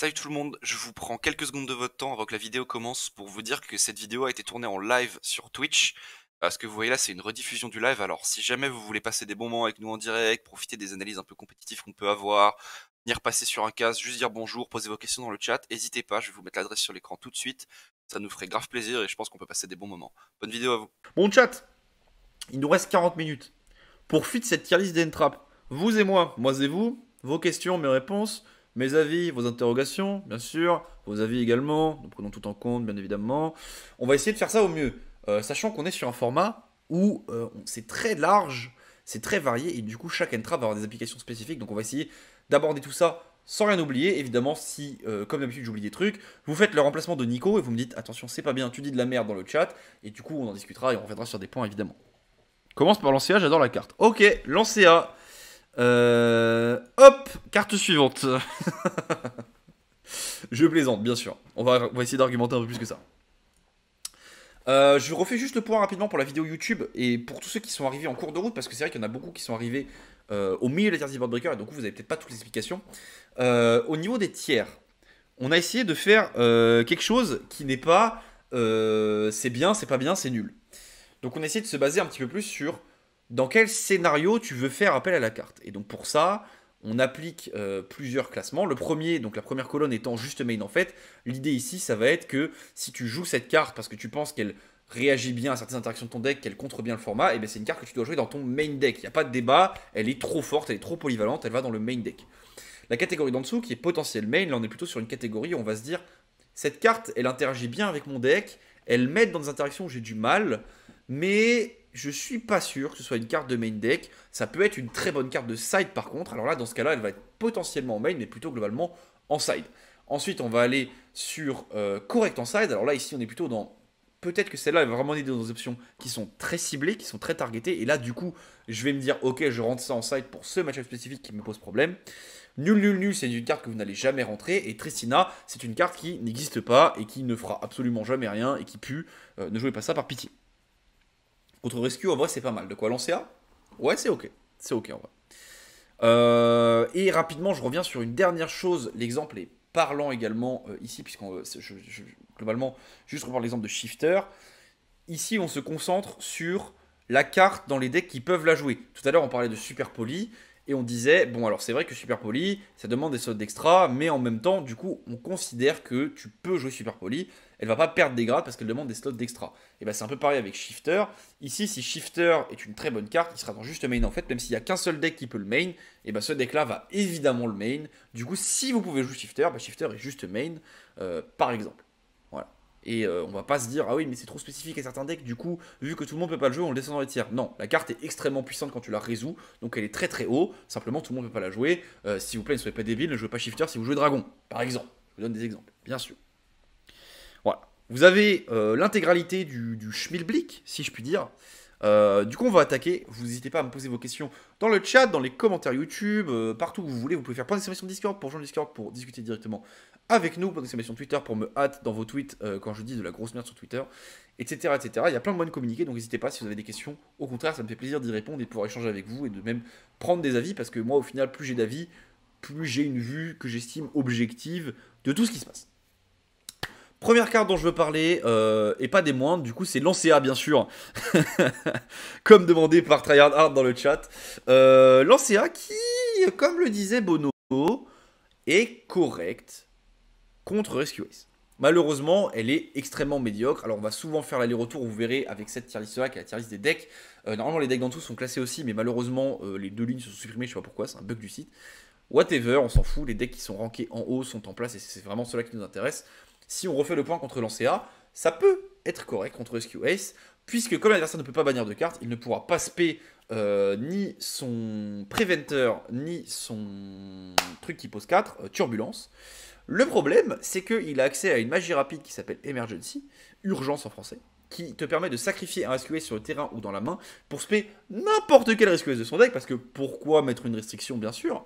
Salut tout le monde, je vous prends quelques secondes de votre temps avant que la vidéo commence pour vous dire que cette vidéo a été tournée en live sur Twitch. Ce que vous voyez là, c'est une rediffusion du live. Alors, si jamais vous voulez passer des bons moments avec nous en direct, profiter des analyses un peu compétitives qu'on peut avoir, venir passer sur un casque, juste dire bonjour, poser vos questions dans le chat, n'hésitez pas, je vais vous mettre l'adresse sur l'écran tout de suite. Ça nous ferait grave plaisir et je pense qu'on peut passer des bons moments. Bonne vidéo à vous. Bon chat, il nous reste 40 minutes. Pour fuite cette tier list d'Entrap, vous et moi, moi et vous, vos questions, mes réponses, mes avis, vos interrogations, bien sûr, vos avis également, nous prenons tout en compte, bien évidemment. On va essayer de faire ça au mieux, euh, sachant qu'on est sur un format où euh, c'est très large, c'est très varié, et du coup, chaque entra va avoir des applications spécifiques, donc on va essayer d'aborder tout ça sans rien oublier, évidemment, si, euh, comme d'habitude, j'oublie des trucs, vous faites le remplacement de Nico et vous me dites, attention, c'est pas bien, tu dis de la merde dans le chat, et du coup, on en discutera et on reviendra sur des points, évidemment. Commence par l'ancien j'adore la carte. Ok, l'ancien. Euh, hop, carte suivante. je plaisante, bien sûr. On va, essayer d'argumenter un peu plus que ça. Euh, je refais juste le point rapidement pour la vidéo YouTube et pour tous ceux qui sont arrivés en cours de route, parce que c'est vrai qu'il y en a beaucoup qui sont arrivés euh, au milieu de la Board Breaker, et donc vous n'avez peut-être pas toutes les explications. au niveau des tiers, on a essayé de faire quelque chose qui n'est pas c'est bien, c'est pas bien, c'est nul. Donc on a essayé de se baser un petit peu plus sur dans quel scénario tu veux faire appel à la carte. Et donc pour ça, on applique euh, plusieurs classements. Le premier, donc la première colonne étant juste main en fait, l'idée ici, ça va être que si tu joues cette carte parce que tu penses qu'elle réagit bien à certaines interactions de ton deck, qu'elle contre bien le format, et eh bien c'est une carte que tu dois jouer dans ton main deck. Il n'y a pas de débat, elle est trop forte, elle est trop polyvalente, elle va dans le main deck. La catégorie d'en dessous, qui est potentiel main, là on est plutôt sur une catégorie où on va se dire, cette carte, elle interagit bien avec mon deck, elle m'aide dans des interactions où j'ai du mal, mais je suis pas sûr que ce soit une carte de main deck. Ça peut être une très bonne carte de side par contre. Alors là, dans ce cas-là, elle va être potentiellement en main, mais plutôt globalement en side. Ensuite, on va aller sur euh, correct en side. Alors là, ici, on est plutôt dans. Peut-être que celle-là, est va vraiment aider dans des options qui sont très ciblées, qui sont très targetées. Et là, du coup, je vais me dire, ok, je rentre ça en side pour ce match spécifique qui me pose problème. Nul, nul, nul, c'est une carte que vous n'allez jamais rentrer. Et Tristina, c'est une carte qui n'existe pas et qui ne fera absolument jamais rien et qui pue. Euh, ne jouez pas ça par pitié. Contre Rescue, en vrai, c'est pas mal. De quoi lancer Ouais, c'est ok. C'est ok en vrai. Euh, et rapidement, je reviens sur une dernière chose. L'exemple est parlant également euh, ici, puisque euh, globalement, juste revoir l'exemple de Shifter. Ici, on se concentre sur la carte dans les decks qui peuvent la jouer. Tout à l'heure, on parlait de Super Poly et on disait, bon alors c'est vrai que Super Poly, ça demande des slots d'extra, mais en même temps, du coup, on considère que tu peux jouer Super Poly, elle va pas perdre des grades parce qu'elle demande des slots d'extra. Et ben c'est un peu pareil avec Shifter. Ici, si Shifter est une très bonne carte, il sera dans juste main en fait, même s'il y a qu'un seul deck qui peut le main, et ben ce deck là va évidemment le main. Du coup, si vous pouvez jouer Shifter, ben, Shifter est juste main, euh, par exemple. Et euh, on va pas se dire, ah oui, mais c'est trop spécifique à certains decks, du coup, vu que tout le monde peut pas le jouer, on le descend dans les tiers. Non, la carte est extrêmement puissante quand tu la résous, donc elle est très très haut, simplement tout le monde peut pas la jouer. Euh, s'il vous plaît, ne soyez pas débile, ne jouez pas Shifter si vous jouez Dragon, par exemple. Je vous donne des exemples, bien sûr. Voilà. Vous avez euh, l'intégralité du, du Schmilblick, si je puis dire. Euh, du coup, on va attaquer. Vous n'hésitez pas à me poser vos questions dans le chat, dans les commentaires YouTube, euh, partout où vous voulez. Vous pouvez faire point d'exclamation Discord pour rejoindre Discord pour discuter directement avec nous, point d'exclamation Twitter pour me hâte dans vos tweets euh, quand je dis de la grosse merde sur Twitter, etc., etc. Il y a plein de moyens de communiquer, donc n'hésitez pas si vous avez des questions. Au contraire, ça me fait plaisir d'y répondre et de pouvoir échanger avec vous et de même prendre des avis parce que moi, au final, plus j'ai d'avis, plus j'ai une vue que j'estime objective de tout ce qui se passe. Première carte dont je veux parler, euh, et pas des moindres, du coup, c'est Lancea, bien sûr. comme demandé par Tryhard Hard dans le chat. Euh, Lancea qui, comme le disait Bono, est correct contre Rescue Ace. Malheureusement, elle est extrêmement médiocre. Alors, on va souvent faire l'aller-retour, vous verrez, avec cette tier là qui est la tier des decks. Euh, normalement, les decks dans dessous sont classés aussi, mais malheureusement, euh, les deux lignes se sont supprimées, je sais pas pourquoi, c'est un bug du site. Whatever, on s'en fout, les decks qui sont rankés en haut sont en place, et c'est vraiment cela qui nous intéresse si on refait le point contre A, ça peut être correct contre Ace puisque comme l'adversaire ne peut pas bannir de cartes, il ne pourra pas spé euh, ni son préventeur, ni son truc qui pose 4, euh, turbulence. Le problème, c'est qu'il a accès à une magie rapide qui s'appelle Emergency, urgence en français, qui te permet de sacrifier un SQS sur le terrain ou dans la main pour spé n'importe quel SQS de son deck, parce que pourquoi mettre une restriction, bien sûr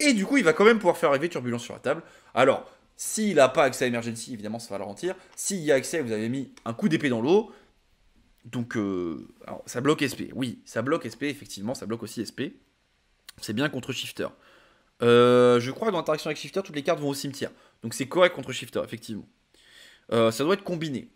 Et du coup, il va quand même pouvoir faire arriver turbulence sur la table. Alors, s'il n'a pas accès à Emergency, évidemment, ça va le ralentir. S'il y a accès, vous avez mis un coup d'épée dans l'eau. Donc, euh, ça bloque SP. Oui, ça bloque SP, effectivement, ça bloque aussi SP. C'est bien contre Shifter. Euh, je crois que dans l'interaction avec Shifter, toutes les cartes vont au cimetière. Donc, c'est correct contre Shifter, effectivement. Euh, ça doit être combiné.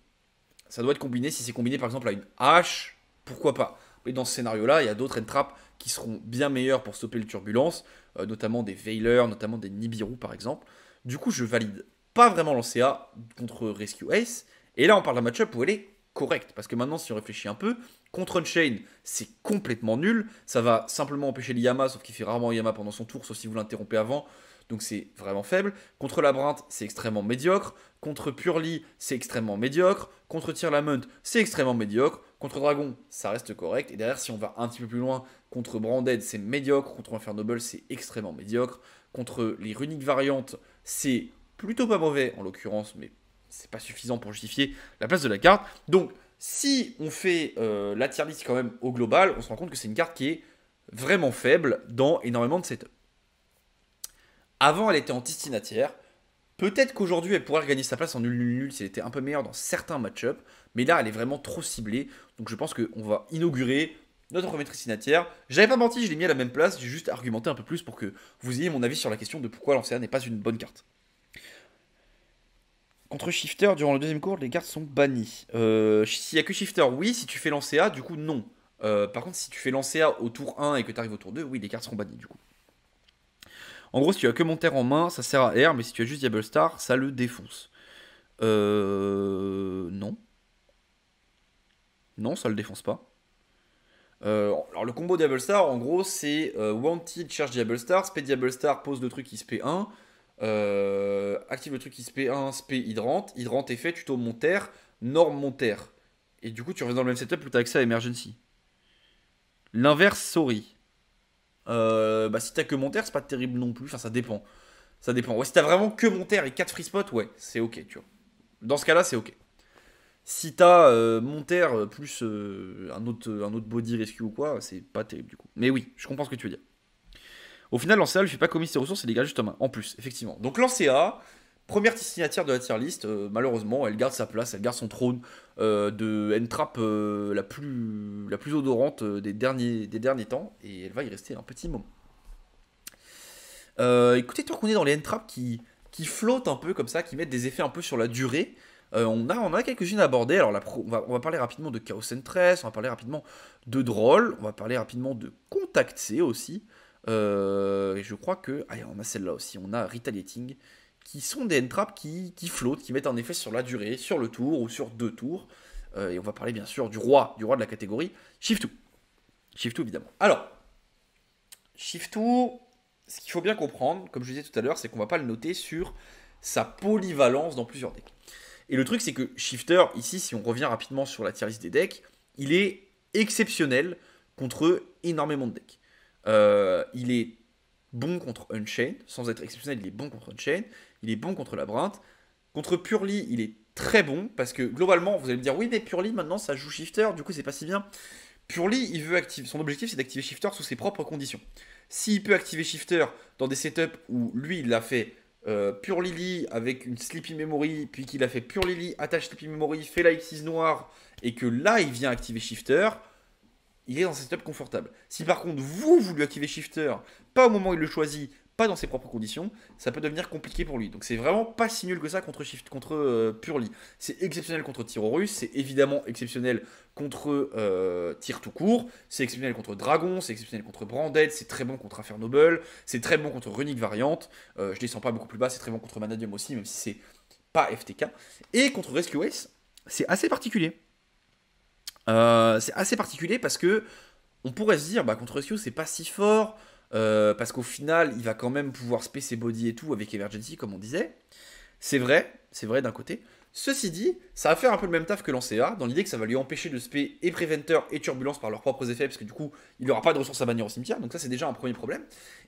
Ça doit être combiné. Si c'est combiné, par exemple, à une hache, pourquoi pas. Mais dans ce scénario-là, il y a d'autres end qui seront bien meilleurs pour stopper le Turbulence. notamment des Veilers, notamment des Nibiru, par exemple. Du coup, je valide pas vraiment l'ANCA contre Rescue Ace. Et là, on parle d'un match-up où elle est correcte. Parce que maintenant, si on réfléchit un peu, contre Unchain, c'est complètement nul. Ça va simplement empêcher l'Iyama, sauf qu'il fait rarement Yama pendant son tour, sauf si vous l'interrompez avant. Donc c'est vraiment faible. Contre Labrinthe, c'est extrêmement médiocre. Contre Purly, c'est extrêmement médiocre. Contre Lament, c'est extrêmement médiocre. Contre Dragon, ça reste correct. Et derrière, si on va un petit peu plus loin, contre Branded, c'est médiocre. Contre Infernoble, c'est extrêmement médiocre. Contre les runiques variantes, c'est plutôt pas mauvais en l'occurrence, mais c'est pas suffisant pour justifier la place de la carte. Donc, si on fait euh, la tier list quand même au global, on se rend compte que c'est une carte qui est vraiment faible dans énormément de setups. Avant, elle était en tiers. Peut-être qu'aujourd'hui, elle pourrait gagner sa place en nul-nul-nul si elle était un peu meilleure dans certains match Mais là, elle est vraiment trop ciblée. Donc je pense qu'on va inaugurer notre premier tricinatière. J'avais pas menti, je l'ai mis à la même place, j'ai juste argumenté un peu plus pour que vous ayez mon avis sur la question de pourquoi A n'est pas une bonne carte. Contre Shifter, durant le deuxième cours, les cartes sont bannies. Euh, s'il n'y a que Shifter, oui. Si tu fais lancer A, du coup, non. Euh, par contre, si tu fais lancer A au tour 1 et que tu arrives au tour 2, oui, les cartes seront bannies, du coup. En gros, si tu as que mon en main, ça sert à R, mais si tu as juste Diable Star, ça le défonce. Euh... Non. Non, ça le défonce pas. Euh, alors le combo Diable Star, en gros, c'est euh, Wanted cherche Diable Star, spé Diable Star pose le truc ISP1, euh, active le truc ISP1, spé Hydrante, Hydrante effet, tuto monter norme monter Et du coup, tu reviens dans le même setup où tu as accès à Emergency. L'inverse, sorry. bah, si t'as que monter c'est pas terrible non plus, enfin ça dépend. Ça dépend. Ouais, si t'as vraiment que monter et 4 free spots, ouais, c'est ok, tu vois. Dans ce cas-là, c'est ok si t'as euh, Monter plus euh, un, autre, un autre body rescue ou quoi, c'est pas terrible du coup. Mais oui, je comprends ce que tu veux dire. Au final, l'ANCA ne fait pas commis ses ressources et dégage juste en en plus, effectivement. Donc l'ANCA, première signataire de la tier list, euh, malheureusement, elle garde sa place, elle garde son trône de N-Trap la, plus, la plus odorante des derniers, des derniers temps, et elle va y rester un petit moment. écoutez, toi, qu'on est dans les n qui, qui flottent un peu comme ça, qui mettent des effets un peu sur la durée, euh, on, a, on a quelques-unes à aborder. Alors, on, va, parler rapidement de Chaos Entress, on va parler rapidement de Droll, on va parler rapidement de Contact C aussi. Euh, et je crois que. Allez, ah, on a celle-là aussi. On a Retaliating, qui sont des entraps qui, qui flottent, qui mettent un effet sur la durée, sur le tour ou sur deux tours. Euh, et on va parler bien sûr du roi, du roi de la catégorie, Shift tout évidemment. Alors, Shiftou, ce qu'il faut bien comprendre, comme je disais tout à l'heure, c'est qu'on va pas le noter sur sa polyvalence dans plusieurs decks. Et le truc, c'est que Shifter, ici, si on revient rapidement sur la tier des decks, il est exceptionnel contre énormément de decks. Euh, il est bon contre Unchained, sans être exceptionnel, il est bon contre Unchained, il est bon contre Labyrinth. Contre Purly, il est très bon, parce que globalement, vous allez me dire, oui, mais Purly, maintenant, ça joue Shifter, du coup, c'est pas si bien. Purly, il veut activer, son objectif, c'est d'activer Shifter sous ses propres conditions. S'il peut activer Shifter dans des setups où lui, il l'a fait euh, Pure Lily avec une Sleepy Memory, puis qu'il a fait Pure Lily, attache Sleepy Memory, fait la X6 noire, et que là il vient activer Shifter, il est dans un setup confortable. Si par contre vous, vous lui activez Shifter, pas au moment où il le choisit, pas dans ses propres conditions, ça peut devenir compliqué pour lui. Donc c'est vraiment pas si nul que ça contre Shift, contre euh, C'est exceptionnel contre Tyrorus, Russe, c'est évidemment exceptionnel contre euh, tout court, c'est exceptionnel contre Dragon, c'est exceptionnel contre Branded, c'est très bon contre Infernoble, c'est très bon contre Runic Variante, euh, je descends pas beaucoup plus bas, c'est très bon contre Manadium aussi, même si c'est pas FTK. Et contre Rescue Ace, c'est assez particulier. Euh, c'est assez particulier parce que on pourrait se dire, bah, contre Rescue, c'est pas si fort, euh, parce qu'au final, il va quand même pouvoir spé ses body et tout avec Emergency, comme on disait. C'est vrai, c'est vrai d'un côté. Ceci dit, ça va faire un peu le même taf que Ca, dans l'idée que ça va lui empêcher de spé et Preventer et Turbulence par leurs propres effets, parce que du coup, il n'aura pas de ressources à bannir au cimetière, donc ça c'est déjà un premier problème.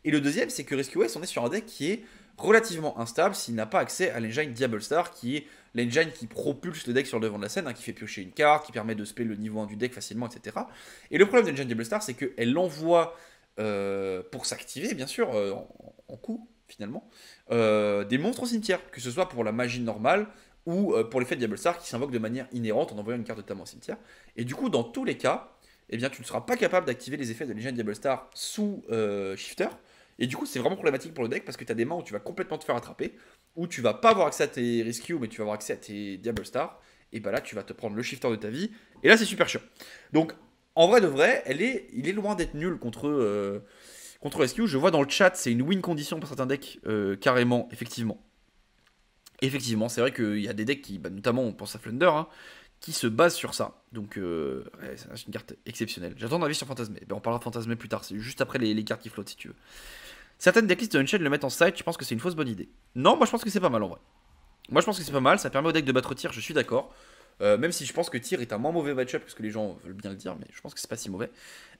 Et le deuxième, c'est que Rescue West, on est sur un deck qui est relativement instable s'il n'a pas accès à l'engine Diable Star, qui est l'engine qui propulse le deck sur le devant de la scène, hein, qui fait piocher une carte, qui permet de spé le niveau 1 du deck facilement, etc. Et le problème de l'engine Diable Star, c'est qu'elle l'envoie euh, pour s'activer, bien sûr, euh, en, coup, finalement, euh, des monstres au cimetière, que ce soit pour la magie normale ou pour l'effet Diable Star qui s'invoque de manière inhérente en envoyant une carte de ta main au cimetière. Et du coup, dans tous les cas, eh bien, tu ne seras pas capable d'activer les effets de Légende Diable Star sous Shifter. Et du coup, c'est vraiment problématique pour le deck parce que tu as des mains où tu vas complètement te faire attraper, où tu vas pas avoir accès à tes Rescue, mais tu vas avoir accès à tes Diable Star. Et ben là, tu vas te prendre le shifter de ta vie. Et là, c'est super chiant. Donc, en vrai de vrai, elle est, il est loin d'être nul contre, euh, contre Rescue. Je vois dans le chat, c'est une win condition pour certains decks, euh, carrément, effectivement. Effectivement, c'est vrai qu'il y a des decks qui, bah, notamment on pense à Flunder, hein, qui se basent sur ça. Donc, c'est euh, une carte exceptionnelle. J'attends un avis sur Fantasmé. Ben, on parlera de Fantasmé plus tard, c'est juste après les, cartes qui flottent si tu veux. Certaines decklists de Unchained le mettent en side, je pense que c'est une fausse bonne idée. Non, moi je pense que c'est pas mal en vrai. Moi je pense que c'est pas mal, ça permet au deck de battre tir, je suis d'accord. Euh, même si je pense que Tyr est un moins mauvais match-up, parce que les gens veulent bien le dire, mais je pense que c'est pas si mauvais.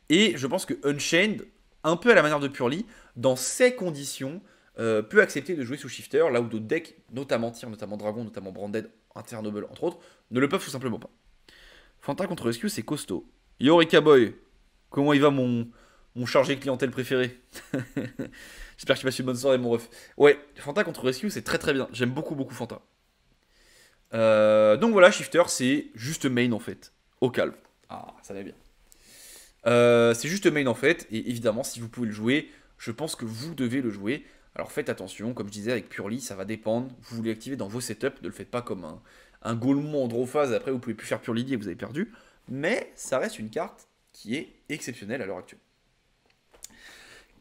Et je pense que Unchained, un peu à la manière de Purly, dans ces conditions, euh, peut accepter de jouer sous Shifter, là où d'autres decks, notamment Tyr, notamment Dragon, notamment Branded, Internoble, entre autres, ne le peuvent tout simplement pas. Fanta contre Rescue, c'est costaud. Yorika comment il va mon, mon chargé clientèle préféré J'espère qu'il va passes une bonne soirée, mon ref. Ouais, Fanta contre Rescue, c'est très très bien. J'aime beaucoup beaucoup Fanta. Euh, donc voilà, shifter, c'est juste main en fait, au calme. Ah, ça va bien. Euh, c'est juste main en fait, et évidemment, si vous pouvez le jouer, je pense que vous devez le jouer. Alors faites attention, comme je disais avec Purely, ça va dépendre. Vous voulez activer dans vos setups, ne le faites pas comme un, un en phase, après vous pouvez plus faire Purely et vous avez perdu. Mais ça reste une carte qui est exceptionnelle à l'heure actuelle.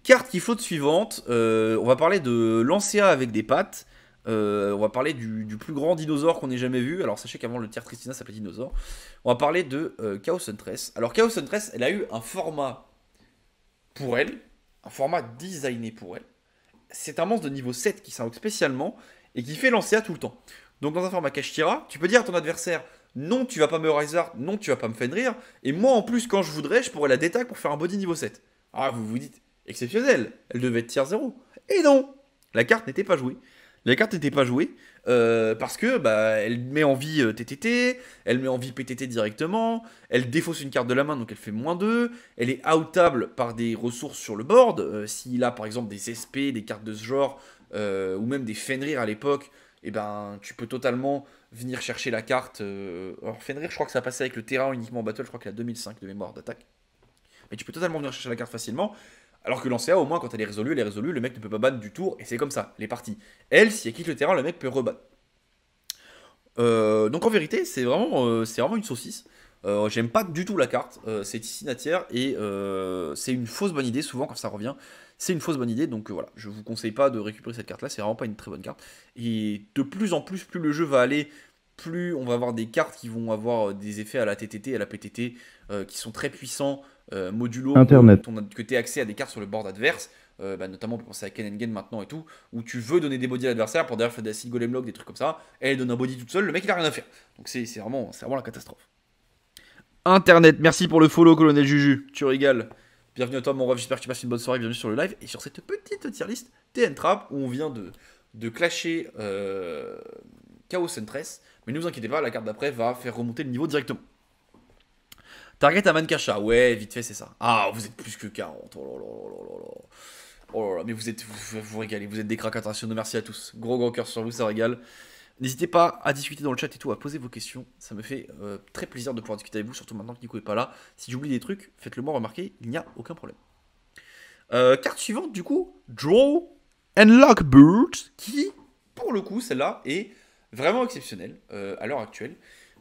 Carte qui flotte suivante, euh, on va parler de Lancea avec des pattes. Euh, on va parler du, plus grand dinosaure qu'on ait jamais vu. Alors sachez qu'avant le tiers Tristina s'appelait dinosaure. On va parler de euh, Chaos Huntress. Alors Chaos Huntress, elle a eu un format pour elle, un format designé pour elle. C'est un monstre de niveau 7 qui s'invoque spécialement et qui fait lancer à tout le temps. Donc dans un format tira, tu peux dire à ton adversaire non tu vas pas me Hazard, non tu vas pas me rire, et moi en plus quand je voudrais je pourrais la détaquer pour faire un body niveau 7. Ah vous vous dites, exceptionnel, elle devait être tier 0. Et non, la carte n'était pas jouée. La carte n'était pas jouée euh, parce que bah, elle met en vie TTT, euh, elle met en vie PTT directement, elle défausse une carte de la main donc elle fait moins 2, elle est outable par des ressources sur le board. Euh, s'il a par exemple des SP, des cartes de ce genre, ou même des Fenrir à l'époque, et eh ben tu peux totalement venir chercher la carte. Alors Fenrir, je crois que ça passait avec le terrain uniquement en battle, je crois qu'il a 2005 de mémoire d'attaque. Mais tu peux totalement venir chercher la carte facilement. Alors que sait au moins, quand elle est résolue, elle est résolue, le mec ne peut pas battre du tour, et c'est comme ça, les parties. Elle, si elle quitte le terrain, le mec peut rebattre. Euh, donc en vérité, c'est vraiment, euh, c'est vraiment une saucisse. Euh, j'aime pas du tout la carte, c'est ici, tissinatière et c'est une fausse bonne idée. Souvent, quand ça revient, c'est une fausse bonne idée. Donc voilà, je vous conseille pas de récupérer cette carte là, c'est vraiment pas une très bonne carte. Et de plus en plus, plus le jeu va aller, plus on va avoir des cartes qui vont avoir des effets à la TTT, à la PTT qui sont très puissants. Euh, modulo Internet. que tu aies accès à des cartes sur le board adverse, euh, bah, notamment on penser à Ken Gain maintenant et tout, où tu veux donner des bodies à l'adversaire pour d'ailleurs faire des acides golem lock, des trucs comme ça, et elle donne un body toute seule, le mec il a rien à faire. Donc c'est vraiment, vraiment la catastrophe. Internet, merci pour le follow, colonel Juju, tu régales. Bienvenue à toi, mon ref, j'espère que tu passes une bonne soirée, bienvenue sur le live et sur cette petite tier list TN Trap où on vient de, de clasher euh, Chaos Entress. Mais ne vous inquiétez pas, la carte d'après va faire remonter le niveau directement. Target à Mankasha, ouais, vite fait, c'est ça. Ah, vous êtes plus que 40. Oh là là, oh là, là mais vous êtes, vous, vous, régalez, vous êtes des cracks internationaux, merci à tous. Gros gros cœur sur vous, ça régale. N'hésitez pas à discuter dans le chat et tout, à poser vos questions. Ça me fait euh, très plaisir de pouvoir discuter avec vous, surtout maintenant que Nico n'est pas là. Si j'oublie des trucs, faites-le moi remarquer, il n'y a aucun problème. Euh, carte suivante, du coup, Draw and Bird, qui, pour le coup, celle-là est vraiment exceptionnelle euh, à l'heure actuelle.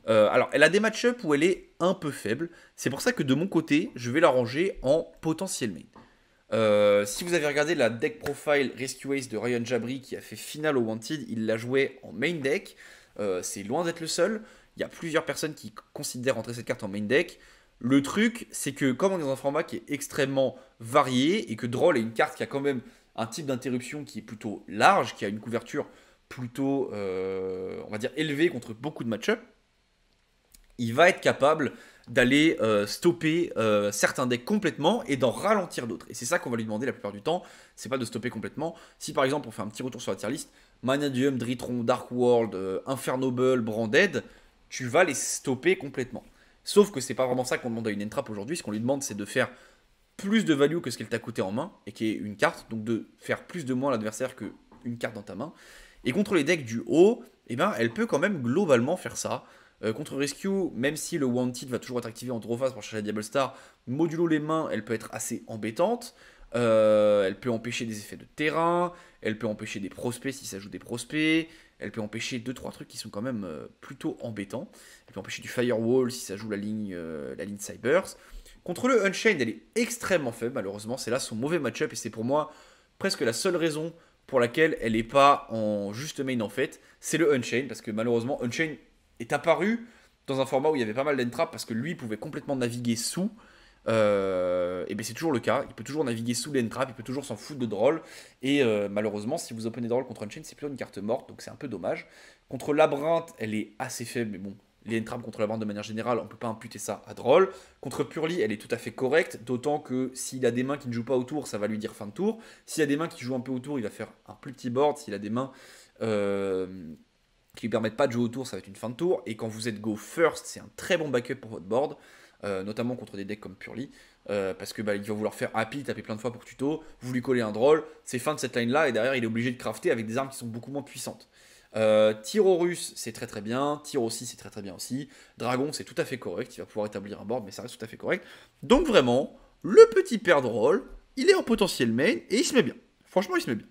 Euh, alors, elle a des match up où elle est un peu faible. C'est pour ça que de mon côté, je vais la ranger en potentiel main. Euh, si vous avez regardé la deck profile Rescue Ace de Ryan Jabri qui a fait finale au Wanted, il l'a joué en main deck. Euh, c'est loin d'être le seul. Il y a plusieurs personnes qui considèrent rentrer cette carte en main deck. Le truc, c'est que comme on est dans un format qui est extrêmement varié et que Droll est une carte qui a quand même un type d'interruption qui est plutôt large, qui a une couverture plutôt, on va dire, élevée contre beaucoup de match-up, il va être capable d'aller euh, stopper euh, certains decks complètement et d'en ralentir d'autres. Et c'est ça qu'on va lui demander la plupart du temps, c'est pas de stopper complètement. Si par exemple on fait un petit retour sur la tier list, Manadium, Dritron, Dark World, Inferno euh, Infernoble, Branded, tu vas les stopper complètement. Sauf que c'est pas vraiment ça qu'on demande à une Entrap aujourd'hui, ce qu'on lui demande c'est de faire plus de value que ce qu'elle t'a coûté en main, et qui est une carte, donc de faire plus de moins à l'adversaire qu'une carte dans ta main. Et contre les decks du haut, eh ben, elle peut quand même globalement faire ça. Euh, contre Rescue, même si le Wanted va toujours être activé en draw phase pour chercher la Diable Star, modulo les mains, elle peut être assez embêtante. Euh, elle peut empêcher des effets de terrain, elle peut empêcher des prospects si ça joue des prospects, elle peut empêcher 2-3 trucs qui sont quand même euh, plutôt embêtants. Elle peut empêcher du Firewall si ça joue la ligne, la ligne Cybers. Contre le Unchained, elle est extrêmement faible, malheureusement. C'est là son mauvais match-up et c'est pour moi presque la seule raison pour laquelle elle n'est pas en juste main en fait. C'est le Unchained parce que malheureusement, Unchained est apparu dans un format où il y avait pas mal d'entraps parce que lui pouvait complètement naviguer sous. Euh, et bien c'est toujours le cas, il peut toujours naviguer sous l'entrap, il peut toujours s'en foutre de drôle Et euh, malheureusement, si vous openez drôle contre Unchained, c'est plutôt une carte morte, donc c'est un peu dommage. Contre Labyrinthe, elle est assez faible, mais bon, les entraps contre Labyrinthe de manière générale, on peut pas imputer ça à drôle Contre Purly, elle est tout à fait correcte, d'autant que s'il a des mains qui ne jouent pas autour, ça va lui dire fin de tour. S'il a des mains qui jouent un peu autour, il va faire un plus petit board. S'il a des mains. Euh, qui lui permettent pas de jouer au tour, ça va être une fin de tour. Et quand vous êtes go first, c'est un très bon backup pour votre board, euh, notamment contre des decks comme Purly, euh, parce que bah, il va vouloir faire happy, taper plein de fois pour tuto, vous lui collez un drôle, c'est fin de cette line là, et derrière il est obligé de crafter avec des armes qui sont beaucoup moins puissantes. Euh, russe, c'est très très bien. Tiro aussi, c'est très très bien aussi. Dragon, c'est tout à fait correct. Il va pouvoir établir un board, mais ça reste tout à fait correct. Donc vraiment, le petit père de il est en potentiel main et il se met bien. Franchement, il se met bien.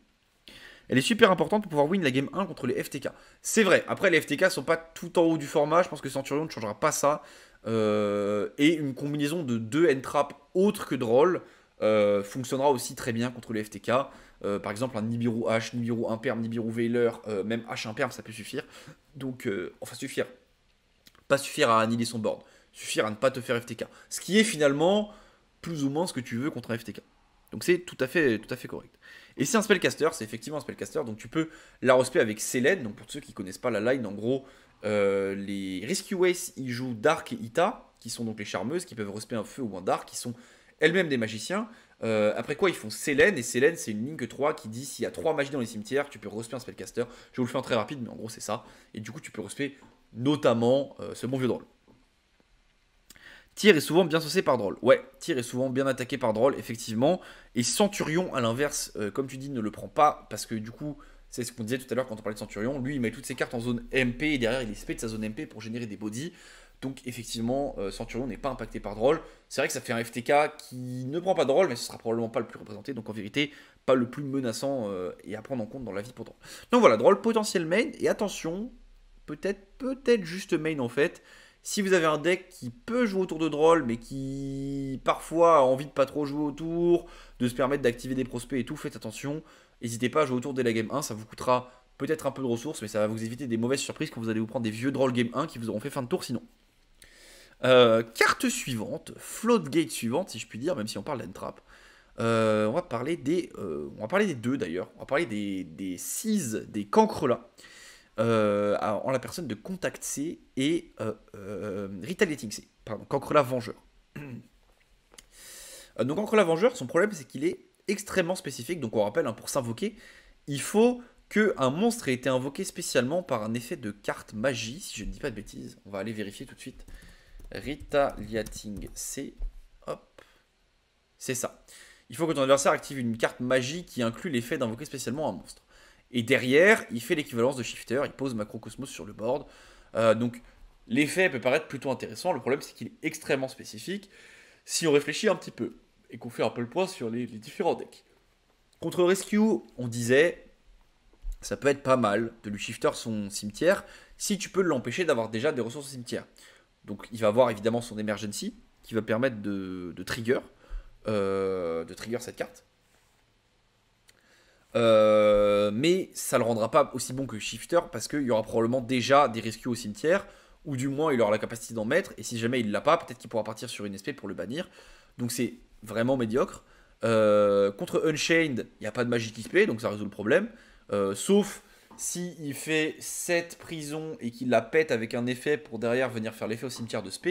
Elle est super importante pour pouvoir win la game 1 contre les FTK. C'est vrai, après les FTK sont pas tout en haut du format, je pense que Centurion ne changera pas ça. Euh, et une combinaison de deux N trap autres que drôle euh, fonctionnera aussi très bien contre les FTK. Euh, par exemple, un Nibiru H, Nibiru Imperm, Nibiru Veiler, même H Imperm, ça peut suffire. Donc, enfin, suffire. Pas suffire à annihiler son board. Suffire à ne pas te faire FTK. Ce qui est finalement plus ou moins ce que tu veux contre un FTK. Donc c'est tout à fait, tout à fait correct. Et c'est un spellcaster, c'est effectivement un spellcaster, donc tu peux la respect avec Selene. Donc pour ceux qui connaissent pas la line, en gros, euh, les Rescue Ways, ils jouent Dark et Ita, qui sont donc les charmeuses, qui peuvent respect un feu ou un Dark, qui sont elles-mêmes des magiciens. Euh, après quoi, ils font Selene, et Selene, c'est une ligne 3 qui dit s'il y a 3 magies dans les cimetières, tu peux respect un spellcaster. Je vous le fais en très rapide, mais en gros, c'est ça. Et du coup, tu peux respect notamment euh, ce bon vieux drôle. Tyr est souvent bien saucé par Drôle. Ouais, Tyr est souvent bien attaqué par Drôle. effectivement. Et Centurion, à l'inverse, euh, comme tu dis, ne le prend pas parce que du coup, c'est ce qu'on disait tout à l'heure quand on parlait de Centurion. Lui, il met toutes ses cartes en zone MP et derrière, il est de sa zone MP pour générer des bodies. Donc, effectivement, euh, Centurion n'est pas impacté par Drôle. C'est vrai que ça fait un FTK qui ne prend pas Drôle, mais ce sera probablement pas le plus représenté. Donc, en vérité, pas le plus menaçant euh, et à prendre en compte dans la vie pour drôle. Donc, voilà, Drôle potentiel main. Et attention, peut-être, peut-être juste main en fait. Si vous avez un deck qui peut jouer autour de drôle, mais qui parfois a envie de pas trop jouer autour, de se permettre d'activer des prospects et tout, faites attention. N'hésitez pas à jouer autour dès la game 1, ça vous coûtera peut-être un peu de ressources, mais ça va vous éviter des mauvaises surprises quand vous allez vous prendre des vieux drôles game 1 qui vous auront fait fin de tour sinon. Euh, carte suivante, floatgate suivante, si je puis dire, même si on parle d'entrap. Euh, on, va parler des, euh, on va parler des deux d'ailleurs. On va parler des, des des Cancrela. Euh, en la personne de Contact C et euh, C, euh, pardon, la Vengeur. Euh, donc la Vengeur, son problème c'est qu'il est extrêmement spécifique, donc on rappelle, hein, pour s'invoquer, il faut que un monstre ait été invoqué spécialement par un effet de carte magie, si je ne dis pas de bêtises, on va aller vérifier tout de suite. Retaliating C, hop, c'est ça. Il faut que ton adversaire active une carte magie qui inclut l'effet d'invoquer spécialement un monstre. Et derrière, il fait l'équivalence de shifter, il pose Macrocosmos sur le board. Euh, donc l'effet peut paraître plutôt intéressant, le problème c'est qu'il est extrêmement spécifique. Si on réfléchit un petit peu et qu'on fait un peu le point sur les, différents decks. Contre Rescue, on disait, ça peut être pas mal de lui shifter son cimetière si tu peux l'empêcher d'avoir déjà des ressources au cimetière. Donc il va avoir évidemment son emergency qui va permettre de, trigger, euh, de trigger cette carte. Euh, mais ça le rendra pas aussi bon que Shifter parce qu'il y aura probablement déjà des rescues au cimetière, ou du moins il aura la capacité d'en mettre, et si jamais il l'a pas, peut-être qu'il pourra partir sur une SP pour le bannir. Donc c'est vraiment médiocre. Euh, contre Unchained, il n'y a pas de se XP, donc ça résout le problème. Euh, sauf si il fait 7 prisons et qu'il la pète avec un effet pour derrière venir faire l'effet au cimetière de SP.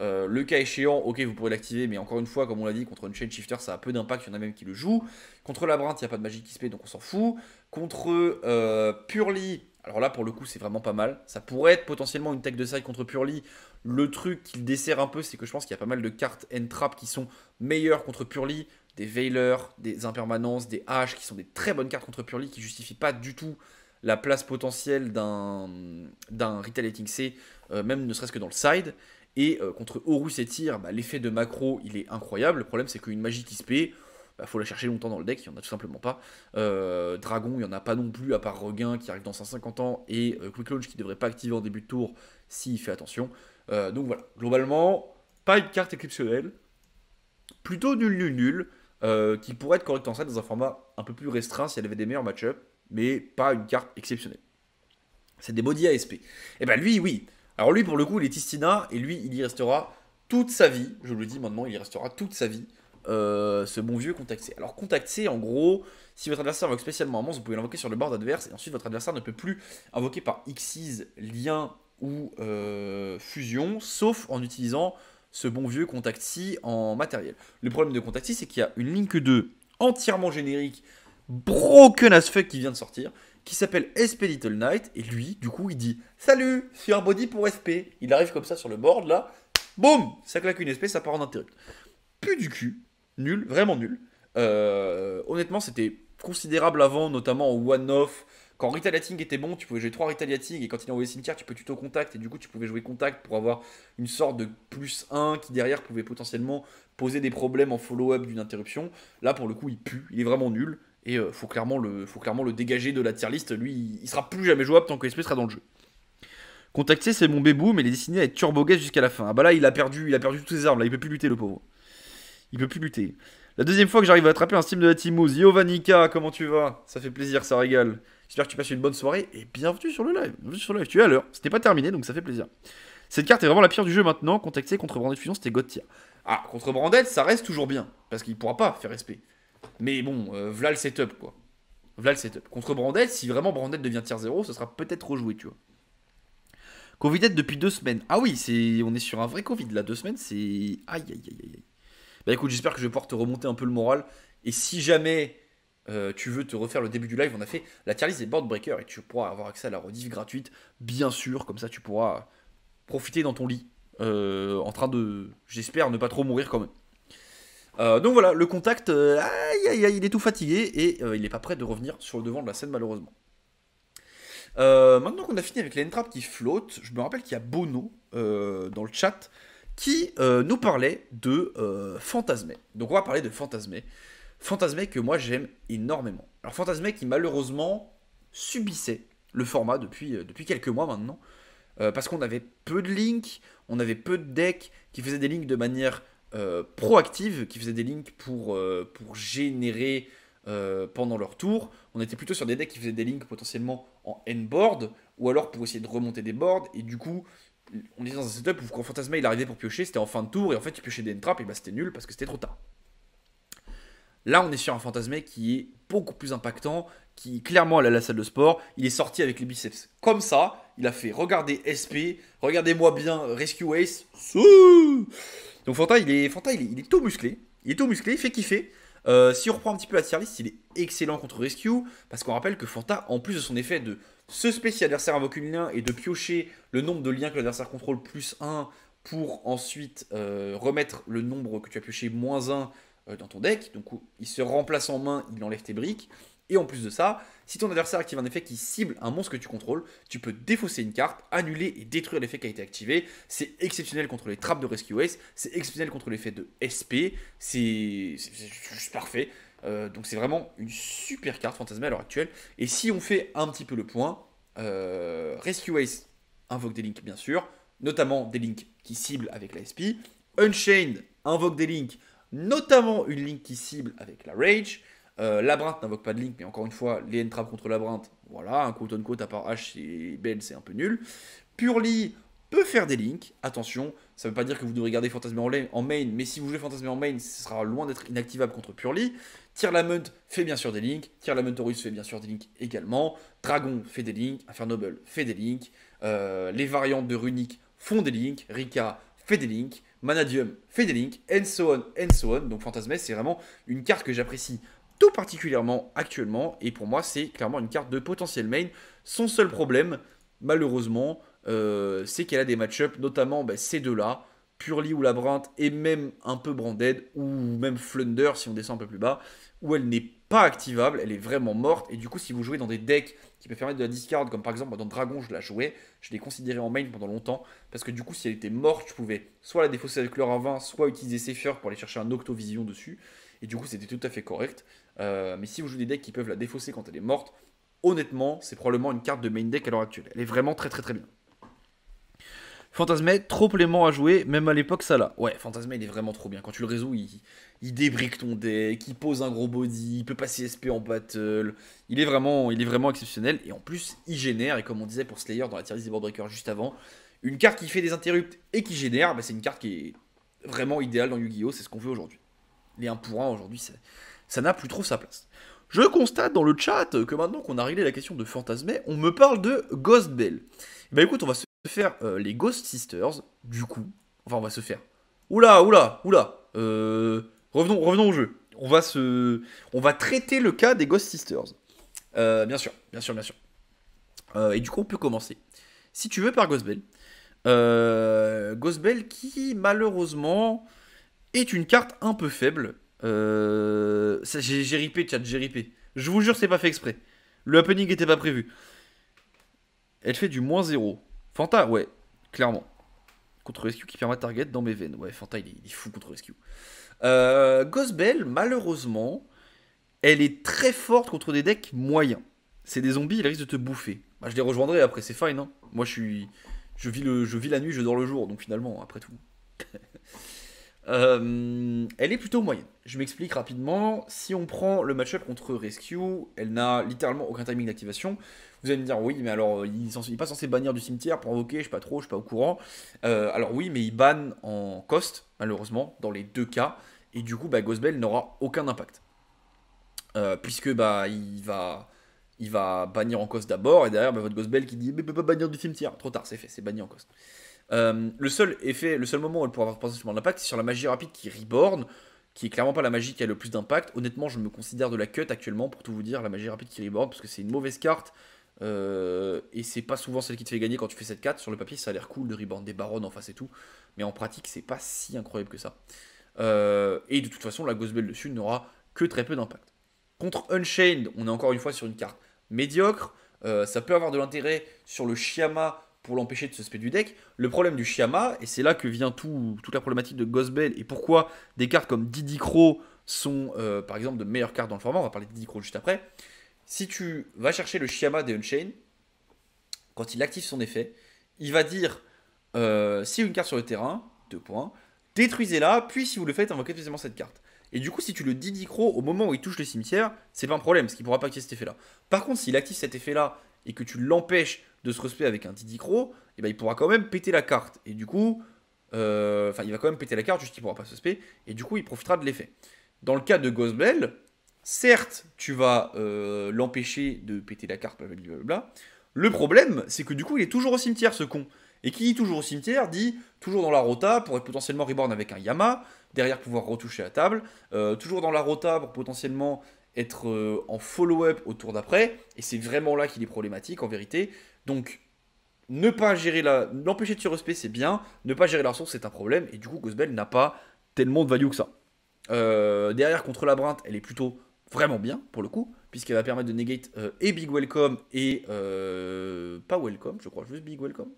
Euh, le cas échéant, ok, vous pourrez l'activer, mais encore une fois, comme on l'a dit, contre une chain shifter, ça a peu d'impact, il y en a même qui le jouent. Contre Labrinthe, il n'y a pas de magie qui se fait, donc on s'en fout. Contre euh, Purly, alors là pour le coup, c'est vraiment pas mal. Ça pourrait être potentiellement une tech de side contre Purly. Le truc qu'il dessert un peu, c'est que je pense qu'il y a pas mal de cartes entrap qui sont meilleures contre Purly. Des Veilers, des Impermanences, des Haches, qui sont des très bonnes cartes contre Purly, qui justifient pas du tout la place potentielle d'un Retaliating C, euh, même ne serait-ce que dans le side. Et euh, contre Horus et Tyr, bah, l'effet de macro, il est incroyable. Le problème, c'est qu'une magie qui bah, faut la chercher longtemps dans le deck, il n'y en a tout simplement pas. Euh, Dragon, il n'y en a pas non plus, à part Regain qui arrive dans 150 ans, et euh, Quick qui ne devrait pas activer en début de tour s'il fait attention. donc voilà, globalement, pas une carte exceptionnelle. Plutôt nul, nul, nul. qui pourrait être correcte en ça dans un format un peu plus restreint si elle avait des meilleurs match mais pas une carte exceptionnelle. C'est des maudits ASP. Et eh ben lui, oui, alors lui, pour le coup, il est Tistina, et lui, il y restera toute sa vie. Je le dis maintenant, il y restera toute sa vie. Euh, ce bon vieux C. Alors C, en gros, si votre adversaire invoque spécialement un monstre, vous pouvez l'invoquer sur le bord adverse, et ensuite votre adversaire ne peut plus invoquer par Xyz, lien ou euh, fusion, sauf en utilisant ce bon vieux Contact C en matériel. Le problème de Contact C, c'est qu'il y a une ligne 2 entièrement générique, broken as fuck, qui vient de sortir, qui s'appelle SP Little Knight. Et lui, du coup, il dit Salut, suis un body pour SP. Il arrive comme ça sur le board, là. Boum Ça claque une SP, ça part en interrupt. Plus du cul. Nul, vraiment nul. Euh, honnêtement, c'était considérable avant, notamment en one-off. Quand Retaliating était bon, tu pouvais jouer 3 Retaliating et quand il envoyé cimetière, tu peux tuto contact et du coup tu pouvais jouer contact pour avoir une sorte de plus 1 qui derrière pouvait potentiellement poser des problèmes en follow-up d'une interruption. Là pour le coup il pue, il est vraiment nul. Et euh, faut, clairement le, faut clairement le dégager de la tier list. Lui, il sera plus jamais jouable tant que l'esprit sera dans le jeu. Contacté, c'est mon bébou, mais il est destiné à être turbo jusqu'à la fin. Ah bah là, il a perdu, il a perdu toutes ses armes, là, il peut plus lutter, le pauvre. Il peut plus lutter. La deuxième fois que j'arrive à attraper un Steam de la Yo Vanika, comment tu vas Ça fait plaisir, ça régale. J'espère que tu passes une bonne soirée et bienvenue sur le live. sur le live, tu es à l'heure. C'était pas terminé, donc ça fait plaisir. Cette carte est vraiment la pire du jeu maintenant. Contacté contre Branded Fusion, c'était God Ah, contre Branded, ça reste toujours bien, parce qu'il pourra pas faire respect. Mais bon, v'là le setup, quoi. V'là le setup. Contre Brandette, si vraiment Brandette devient tier 0, ce sera peut-être rejoué, tu vois. Covidette depuis deux semaines. Ah oui, c'est, on est sur un vrai Covid, là. Deux semaines, c'est... Aïe, aïe, aïe, aïe. Bah écoute, j'espère que je vais pouvoir te remonter un peu le moral. Et si jamais... Euh, tu veux te refaire le début du live, on a fait la tier list des board breakers et tu pourras avoir accès à la rediff gratuite, bien sûr, comme ça tu pourras profiter dans ton lit, euh, en train de, j'espère, ne pas trop mourir quand même. Euh, donc voilà, le contact, euh, aïe, aïe, aïe, il est tout fatigué et euh, il n'est pas prêt de revenir sur le devant de la scène malheureusement. maintenant qu'on a fini avec les qui flotte, je me rappelle qu'il y a Bono dans le chat qui nous parlait de Fantasmé. Donc on va parler de Fantasmé. Fantasmé que moi j'aime énormément. Alors Fantasmé qui malheureusement subissait le format depuis, depuis quelques mois maintenant. parce qu'on avait peu de links, on avait peu de decks qui faisaient des links de manière proactives, euh, proactive qui faisaient des links pour, euh, pour générer euh, pendant leur tour. On était plutôt sur des decks qui faisaient des links potentiellement en end-board ou alors pour essayer de remonter des boards. Et du coup, on était dans un setup où quand Fantasma il arrivait pour piocher, c'était en fin de tour et en fait il piochait des entraps, et bah c'était nul parce que c'était trop tard. Là, on est sur un Fantasma qui est beaucoup plus impactant, qui clairement à la salle de sport. Il est sorti avec les biceps comme ça il a fait regardez SP, regardez-moi bien Rescue Ace. Donc Fanta, il est, Fanta, il est, tout musclé. Il est tout musclé, il fait kiffer. Euh, si on reprend un petit peu la tier il est excellent contre Rescue. Parce qu'on rappelle que Fanta, en plus de son effet de se spécial adversaire invoque une lien et de piocher le nombre de liens que l'adversaire contrôle plus 1 pour ensuite euh, remettre le nombre que tu as pioché moins 1 euh, dans ton deck. Donc il se remplace en main, il enlève tes briques. Et en plus de ça, si ton adversaire active un effet qui cible un monstre que tu contrôles, tu peux défausser une carte, annuler et détruire l'effet qui a été activé. C'est exceptionnel contre les trappes de Rescue Ace, c'est exceptionnel contre l'effet de SP, c'est juste parfait. Euh, donc c'est vraiment une super carte fantasmée à l'heure actuelle. Et si on fait un petit peu le point, euh, Rescue Ace invoque des links bien sûr, notamment des links qui ciblent avec la SP. Unchained invoque des links, notamment une link qui cible avec la Rage. Euh, Labrinthe n'invoque pas de Link, mais encore une fois, les entrave contre Labrinthe, voilà, un quote côte à part H et belle, c'est un peu nul. Purly peut faire des links, attention, ça ne veut pas dire que vous devrez garder Fantasme en, main, mais si vous jouez Fantasme en main, ce sera loin d'être inactivable contre Purly. Tire la fait bien sûr des links, Tire la fait bien sûr des links également, Dragon fait des links, Infernoble fait des links, euh, les variantes de Runic font des links, Rika fait des links, Manadium fait des links, and so on, and so on. Donc Fantasmé, c'est vraiment une carte que j'apprécie tout particulièrement actuellement. Et pour moi, c'est clairement une carte de potentiel main. Son seul problème, malheureusement, euh, c'est qu'elle a des match-ups, notamment ben, ces deux-là, Purly ou Labyrinthe, et même un peu Branded, ou même Flunder si on descend un peu plus bas, où elle n'est pas activable, elle est vraiment morte. Et du coup, si vous jouez dans des decks qui peuvent permettre de la discard, comme par exemple dans Dragon, je la jouais, je l'ai considérée en main pendant longtemps, parce que du coup, si elle était morte, je pouvais soit la défausser avec leur 20, soit utiliser Sephir pour aller chercher un Octovision dessus. Et du coup, c'était tout à fait correct. Euh, mais si vous jouez des decks qui peuvent la défausser quand elle est morte, honnêtement, c'est probablement une carte de main deck à l'heure actuelle. Elle est vraiment très très très bien. Fantasmé, trop plaisant à jouer, même à l'époque, ça là. Ouais, Fantasmé, il est vraiment trop bien. Quand tu le résous, il, il, débrique ton deck, il pose un gros body, il peut passer SP en battle. Il est vraiment, il est vraiment exceptionnel. Et en plus, il génère, et comme on disait pour Slayer dans la tier des Boardbreakers juste avant, une carte qui fait des interrupts et qui génère, bah, c'est une carte qui est vraiment idéale dans Yu-Gi-Oh! C'est ce qu'on veut aujourd'hui. Les 1 pour 1 aujourd'hui, c'est ça n'a plus trop sa place. Je constate dans le chat que maintenant qu'on a réglé la question de Fantasmé, on me parle de Ghostbell. Bah eh ben, écoute, on va se faire euh, les Ghost Sisters, du coup. Enfin, on va se faire. Oula, oula, oula. Euh, revenons, revenons au jeu. On va, se... on va traiter le cas des Ghost Sisters. Euh, bien sûr, bien sûr, bien sûr. et du coup, on peut commencer. Si tu veux, par Ghost Bell. qui, malheureusement, est une carte un peu faible euh, j'ai ripé, chat, j'ai ripé. Je vous jure, c'est pas fait exprès. Le happening était pas prévu. Elle fait du moins 0. Fanta, ouais, clairement. Contre Rescue qui permet de target dans mes veines. Ouais, Fanta, il est, fou contre Rescue. Euh, malheureusement, elle est très forte contre des decks moyens. C'est des zombies, ils risque de te bouffer. Bah, je les rejoindrai après, c'est fine. Hein Moi, je suis. Je vis, le, je vis la nuit, je dors le jour, donc finalement, après tout. Euh, elle est plutôt moyenne. Je m'explique rapidement. Si on prend le match-up contre Rescue, elle n'a littéralement aucun timing d'activation. Vous allez me dire, oui, mais alors, il n'est pas censé bannir du cimetière, pour invoquer, je ne sais pas trop, je suis pas au courant. Euh, alors oui, mais il banne en cost, malheureusement, dans les deux cas. Et du coup, bah, n'aura aucun impact. Euh, puisque bah, il va bannir en cost d'abord, et derrière, bah, votre Gosbell qui dit, mais peut pas bannir du cimetière. Trop tard, c'est fait, c'est banni en cost. Euh, le seul effet, le seul moment où elle pourra avoir potentiellement d'impact, c'est sur la magie rapide qui reborn, qui est clairement pas la magie qui a le plus d'impact. Honnêtement, je me considère de la cut actuellement, pour tout vous dire, la magie rapide qui reborn, parce que c'est une mauvaise carte. Euh, et c'est pas souvent celle qui te fait gagner quand tu fais cette carte. Sur le papier, ça a l'air cool de reborn des barons en face et tout. Mais en pratique, c'est pas si incroyable que ça. Euh, et de toute façon, la Ghost Bell dessus n'aura que très peu d'impact. Contre Unchained, on est encore une fois sur une carte médiocre. ça peut avoir de l'intérêt sur le Shiama pour l'empêcher de se spé du deck. Le problème du Shyama, et c'est là que vient tout, toute la problématique de Gospel et pourquoi des cartes comme Didi Crow sont euh, par exemple de meilleures cartes dans le format, on va parler de Didi Crow juste après. Si tu vas chercher le Shyama des Unchain, quand il active son effet, il va dire euh, si une carte sur le terrain, deux points, détruisez-la, puis si vous le faites, invoquez deuxièmement cette carte. Et du coup, si tu le Crow au moment où il touche le cimetière, c'est pas un problème, parce qu'il pourra pas activer cet effet-là. Par contre, s'il active cet effet-là et que tu l'empêches de ce respect avec un Didi Cro, eh ben, il pourra quand même péter la carte. Et du coup, euh, enfin, il va quand même péter la carte, juste qu'il pourra pas se respecter et du coup, il profitera de l'effet. Dans le cas de Gosbel, certes, tu vas euh, l'empêcher de péter la carte, blablabla. Le problème, c'est que du coup, il est toujours au cimetière, ce con. Et qui dit toujours au cimetière dit toujours dans la rota pour être potentiellement reborn avec un Yama, derrière pouvoir retoucher la table, euh, toujours dans la rota pour potentiellement être en follow-up au tour d'après. Et c'est vraiment là qu'il est problématique en vérité. Donc, ne pas gérer la. L'empêcher de se respecter, c'est bien. Ne pas gérer la ressource, c'est un problème. Et du coup, Gosbel n'a pas tellement de value que ça. Euh, derrière, contre la Brinte, elle est plutôt vraiment bien, pour le coup, puisqu'elle va permettre de negate euh, et Big Welcome et. Euh, pas Welcome, je crois, juste Big Welcome.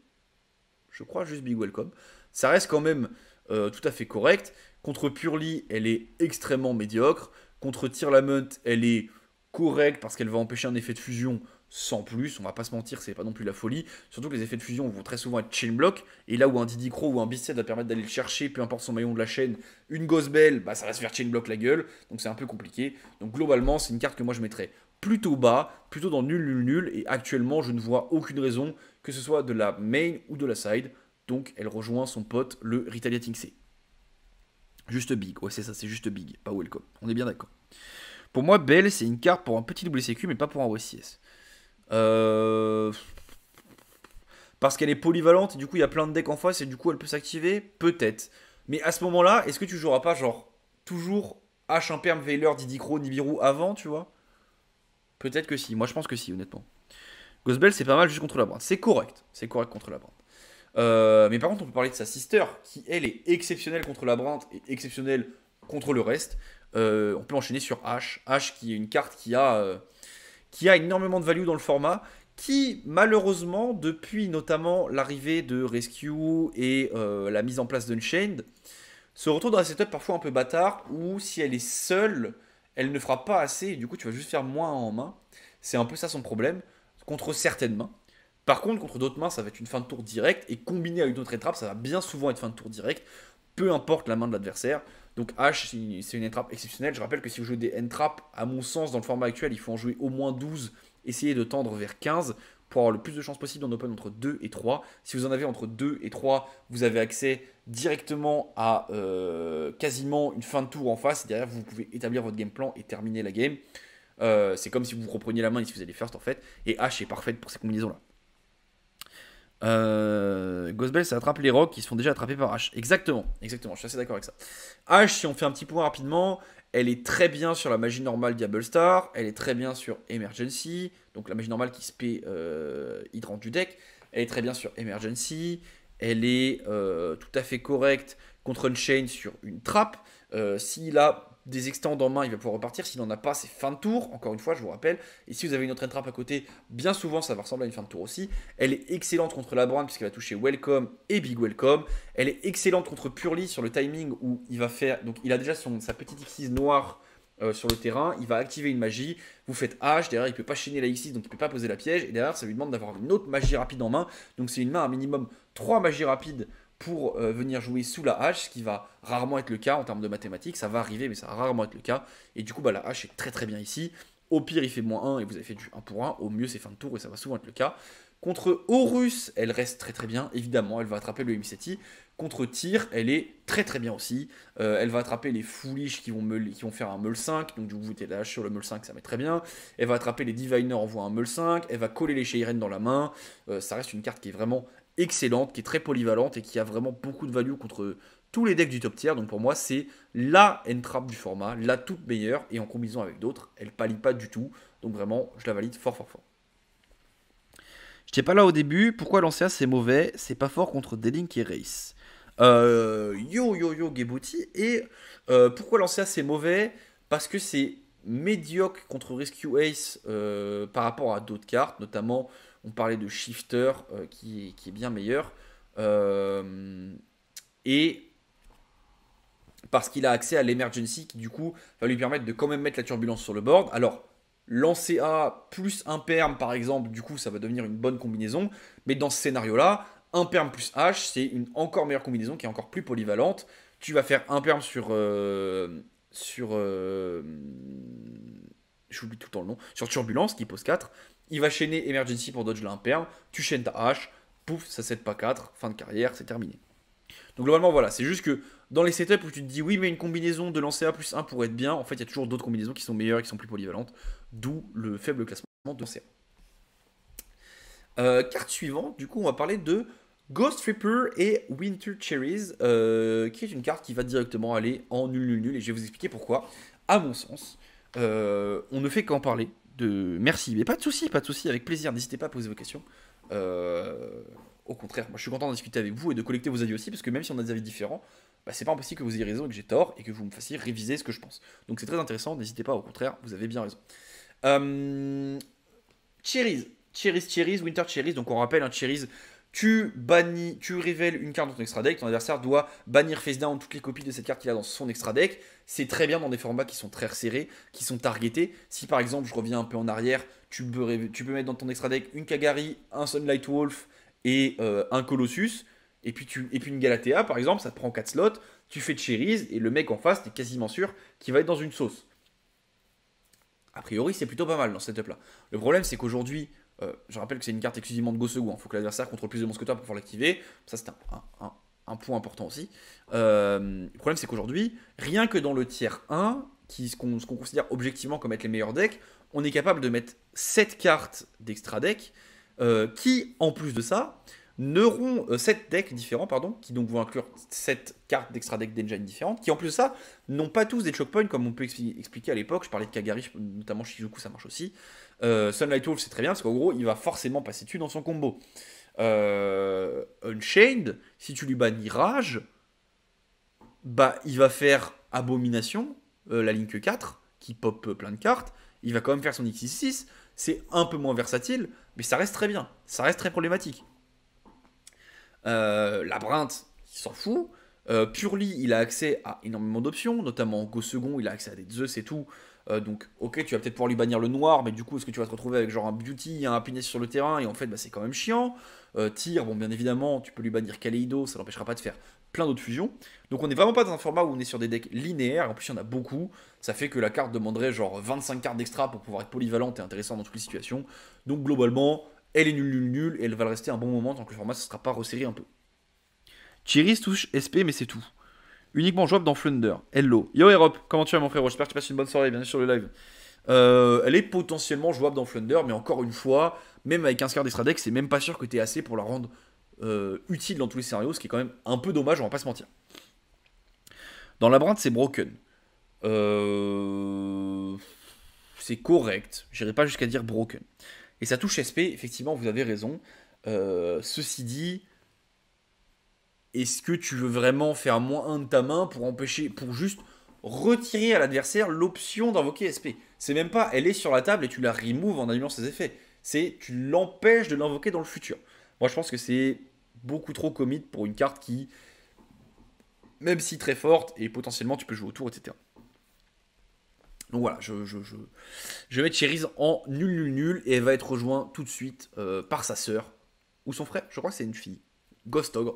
Je crois juste Big Welcome. Ça reste quand même tout à fait correct. Contre Purely, elle est extrêmement médiocre. Contre Lament, elle est correcte parce qu'elle va empêcher un effet de fusion sans plus, on va pas se mentir, c'est pas non plus la folie. Surtout que les effets de fusion vont très souvent être chain block, et là où un Diddy Crow ou un Bisset va permettre d'aller le chercher, peu importe son maillon de la chaîne, une gosse bah ça va se faire chain block la gueule, donc c'est un peu compliqué. Donc globalement, c'est une carte que moi je mettrais plutôt bas, plutôt dans nul, nul, nul, et actuellement je ne vois aucune raison que ce soit de la main ou de la side, donc elle rejoint son pote le Retaliating C. Juste big, ouais c'est ça, c'est juste big, pas welcome, on est bien d'accord. Pour moi, Belle, c'est une carte pour un petit WCQ, mais pas pour un wcs. Euh, parce qu'elle est polyvalente, et du coup il y a plein de decks en face et du coup elle peut s'activer Peut-être. Mais à ce moment-là, est-ce que tu joueras pas genre toujours H, Imperm, Veiler, Didicro, Nibiru avant, tu vois Peut-être que si. Moi je pense que si, honnêtement. Gosbel c'est pas mal juste contre la brinde. C'est correct. C'est correct contre la brinde. Euh, mais par contre, on peut parler de sa sister, qui elle est exceptionnelle contre la brinte et exceptionnelle contre le reste. Euh, on peut enchaîner sur H. H qui est une carte qui a qui a énormément de value dans le format, qui malheureusement, depuis notamment l'arrivée de Rescue et euh, la mise en place d'Unchained, se retrouve dans un setup parfois un peu bâtard, où si elle est seule, elle ne fera pas assez, et du coup tu vas juste faire moins en main. C'est un peu ça son problème, contre certaines mains. Par contre, contre d'autres mains, ça va être une fin de tour directe, et combiné à une autre étrape ça va bien souvent être fin de tour direct peu importe la main de l'adversaire. Donc H, c'est une entrappe exceptionnelle. Je rappelle que si vous jouez des trap à mon sens, dans le format actuel, il faut en jouer au moins 12, essayer de tendre vers 15 pour avoir le plus de chances possible d'en open entre 2 et 3. Si vous en avez entre 2 et 3, vous avez accès directement à euh, quasiment une fin de tour en face. derrière, vous pouvez établir votre game plan et terminer la game. Euh, c'est comme si vous repreniez la main et si vous allez first en fait. Et H est parfaite pour ces combinaisons-là. Euh, ça attrape les rocs qui se font déjà attraper par H. Exactement, exactement, je suis assez d'accord avec ça. H, si on fait un petit point rapidement, elle est très bien sur la magie normale Diable Star, elle est très bien sur Emergency, donc la magie normale qui se paie euh, du deck, elle est très bien sur Emergency, elle est euh, tout à fait correcte contre Unchain sur une trappe. Euh, S'il a des extends en main, il va pouvoir repartir. S'il n'en a pas, c'est fin de tour. Encore une fois, je vous rappelle. Et si vous avez une autre entrape à côté, bien souvent, ça va ressembler à une fin de tour aussi. Elle est excellente contre la brand puisqu'elle va toucher Welcome et Big Welcome. Elle est excellente contre Purly sur le timing où il va faire. Donc, il a déjà son, sa petite x noire. Euh, sur le terrain, il va activer une magie, vous faites H, derrière il peut pas chaîner la x donc il peut pas poser la piège, et derrière ça lui demande d'avoir une autre magie rapide en main, donc c'est une main à minimum 3 magies rapides pour euh, venir jouer sous la hache, ce qui va rarement être le cas en termes de mathématiques. Ça va arriver, mais ça va rarement être le cas. Et du coup, bah, la hache est très très bien ici. Au pire, il fait moins 1 et vous avez fait du 1 pour 1. Au mieux, c'est fin de tour et ça va souvent être le cas. Contre Horus, elle reste très très bien, évidemment, elle va attraper le MCT. Contre Tyr, elle est très très bien aussi. Euh, elle va attraper les Foolish qui vont, qui faire un Meul 5, donc du coup vous mettez la sur le Meul 5, ça met très bien. Elle va attraper les Diviner, envoie un Meul 5, elle va coller les Sheiren dans la main. Euh, ça reste une carte qui est vraiment excellente, qui est très polyvalente et qui a vraiment beaucoup de value contre tous les decks du top tier. Donc pour moi, c'est la Entrap du format, la toute meilleure. Et en combinaison avec d'autres, elle pallie pas du tout. Donc vraiment, je la valide fort, fort, fort. n'étais pas là au début. Pourquoi Lancia c'est mauvais C'est pas fort contre Delink et Race. Euh, yo yo yo Gebuti. Et euh, pourquoi Lancia c'est mauvais Parce que c'est médiocre contre Rescue Ace euh, par rapport à d'autres cartes, notamment on parlait de shifter euh, qui, est bien meilleur. Euh, et parce qu'il a accès à l'emergency qui du coup va lui permettre de quand même mettre la turbulence sur le board. Alors lancer A plus un perm par exemple, du coup ça va devenir une bonne combinaison. Mais dans ce scénario là, un perm plus H c'est une encore meilleure combinaison qui est encore plus polyvalente. Tu vas faire un perm sur euh, sur j'oublie tout le temps le nom sur turbulence qui pose 4 il va chaîner Emergency pour dodge l'imperme. Tu chaînes ta hache. Pouf, ça 7 pas 4. Fin de carrière, c'est terminé. Donc globalement, voilà. C'est juste que dans les setups où tu te dis oui, mais une combinaison de lancer A plus 1 pourrait être bien, en fait, il y a toujours d'autres combinaisons qui sont meilleures et qui sont plus polyvalentes. D'où le faible classement de lancer euh, carte suivante, du coup, on va parler de Ghost Reaper et Winter Cherries, euh, qui est une carte qui va directement aller en nul nul nul, et je vais vous expliquer pourquoi. À mon sens, euh, on ne fait qu'en parler de... Merci, mais pas de souci, pas de souci, avec plaisir, n'hésitez pas à poser vos questions. Euh, au contraire, moi je suis content d'en discuter avec vous et de collecter vos avis aussi, parce que même si on a des avis différents, bah, c'est pas impossible que vous ayez raison et que j'ai tort et que vous me fassiez réviser ce que je pense. Donc c'est très intéressant, n'hésitez pas, au contraire, vous avez bien raison. Euh... cherries, cherries, Winter cherries donc on rappelle, un hein, tu bannis, tu révèles une carte dans ton extra deck, ton adversaire doit bannir face down toutes les copies de cette carte qu'il a dans son extra deck. C'est très bien dans des formats qui sont très resserrés, qui sont targetés. Si par exemple, je reviens un peu en arrière, tu peux, mettre dans ton extra deck une Kagari, un Sunlight Wolf et euh, un Colossus, et puis, tu, une Galatea par exemple, ça te prend 4 slots, tu fais de Cherise, et le mec en face, t'es quasiment sûr qu'il va être dans une sauce. A priori, c'est plutôt pas mal dans ce setup là. Le problème, c'est qu'aujourd'hui, euh, je rappelle que c'est une carte exclusivement de Go Il hein. faut que l'adversaire contrôle plus de monstres que toi pour pouvoir l'activer. Ça, c'est un, point important aussi. Euh, le problème, c'est qu'aujourd'hui, rien que dans le tiers 1, qui, ce qu'on considère objectivement comme être les meilleurs decks, on est capable de mettre 7 cartes d'extra deck euh, qui, en plus de ça, n'auront 7 decks différents, pardon, qui donc vont inclure 7 cartes d'extra deck d'engine différentes, qui en plus de ça, n'ont pas tous des choke points comme on peut expliquer à l'époque. Je parlais de Kagari, notamment Shizuku, ça marche aussi. Euh, Sunlight Wolf, c'est très bien parce qu'en gros, il va forcément passer dessus dans son combo. Euh, Unchained, si tu lui bannis Rage, bah, il va faire Abomination, euh, la ligne 4, qui pop plein de cartes. Il va quand même faire son x 6 C'est un peu moins versatile, mais ça reste très bien. Ça reste très problématique. la il s'en fout. Purely, il a accès à énormément d'options, notamment en go second, il a accès à des Zeus et tout. Euh, donc, ok, tu vas peut-être pouvoir lui bannir le noir, mais du coup, est-ce que tu vas te retrouver avec genre un beauty, un happiness sur le terrain Et en fait, bah, c'est quand même chiant. Euh, Tire, bon, bien évidemment, tu peux lui bannir Kaleido, ça l'empêchera pas de faire plein d'autres fusions. Donc, on n'est vraiment pas dans un format où on est sur des decks linéaires. En plus, il y en a beaucoup. Ça fait que la carte demanderait genre 25 cartes d'extra pour pouvoir être polyvalente et intéressante dans toutes les situations. Donc, globalement, elle est nulle, nulle, nulle, et elle va le rester un bon moment tant que le format ne sera pas resserré un peu. Chiris touche SP, mais c'est tout uniquement jouable dans Flunder. Hello. Yo Europe, comment tu vas mon frérot J'espère que tu passes une bonne soirée, bienvenue sur le live. Euh, elle est potentiellement jouable dans Flunder, mais encore une fois, même avec un Scar d'Estradex, c'est même pas sûr que tu aies assez pour la rendre euh, utile dans tous les scénarios, ce qui est quand même un peu dommage, on va pas se mentir. Dans la brinde, c'est broken. Euh, c'est correct, j'irai pas jusqu'à dire broken. Et ça touche SP, effectivement, vous avez raison. ceci dit, est-ce que tu veux vraiment faire moins un de ta main pour empêcher, pour juste retirer à l'adversaire l'option d'invoquer SP C'est même pas, elle est sur la table et tu la remove en annulant ses effets. C'est, tu l'empêches de l'invoquer dans le futur. Moi, je pense que c'est beaucoup trop commit pour une carte qui, même si très forte, et potentiellement tu peux jouer autour, etc. Donc voilà, je, je, vais mettre Cherise en nul, nul, nul, et elle va être rejointe tout de suite euh, par sa sœur, ou son frère, je crois que c'est une fille, Ghostog.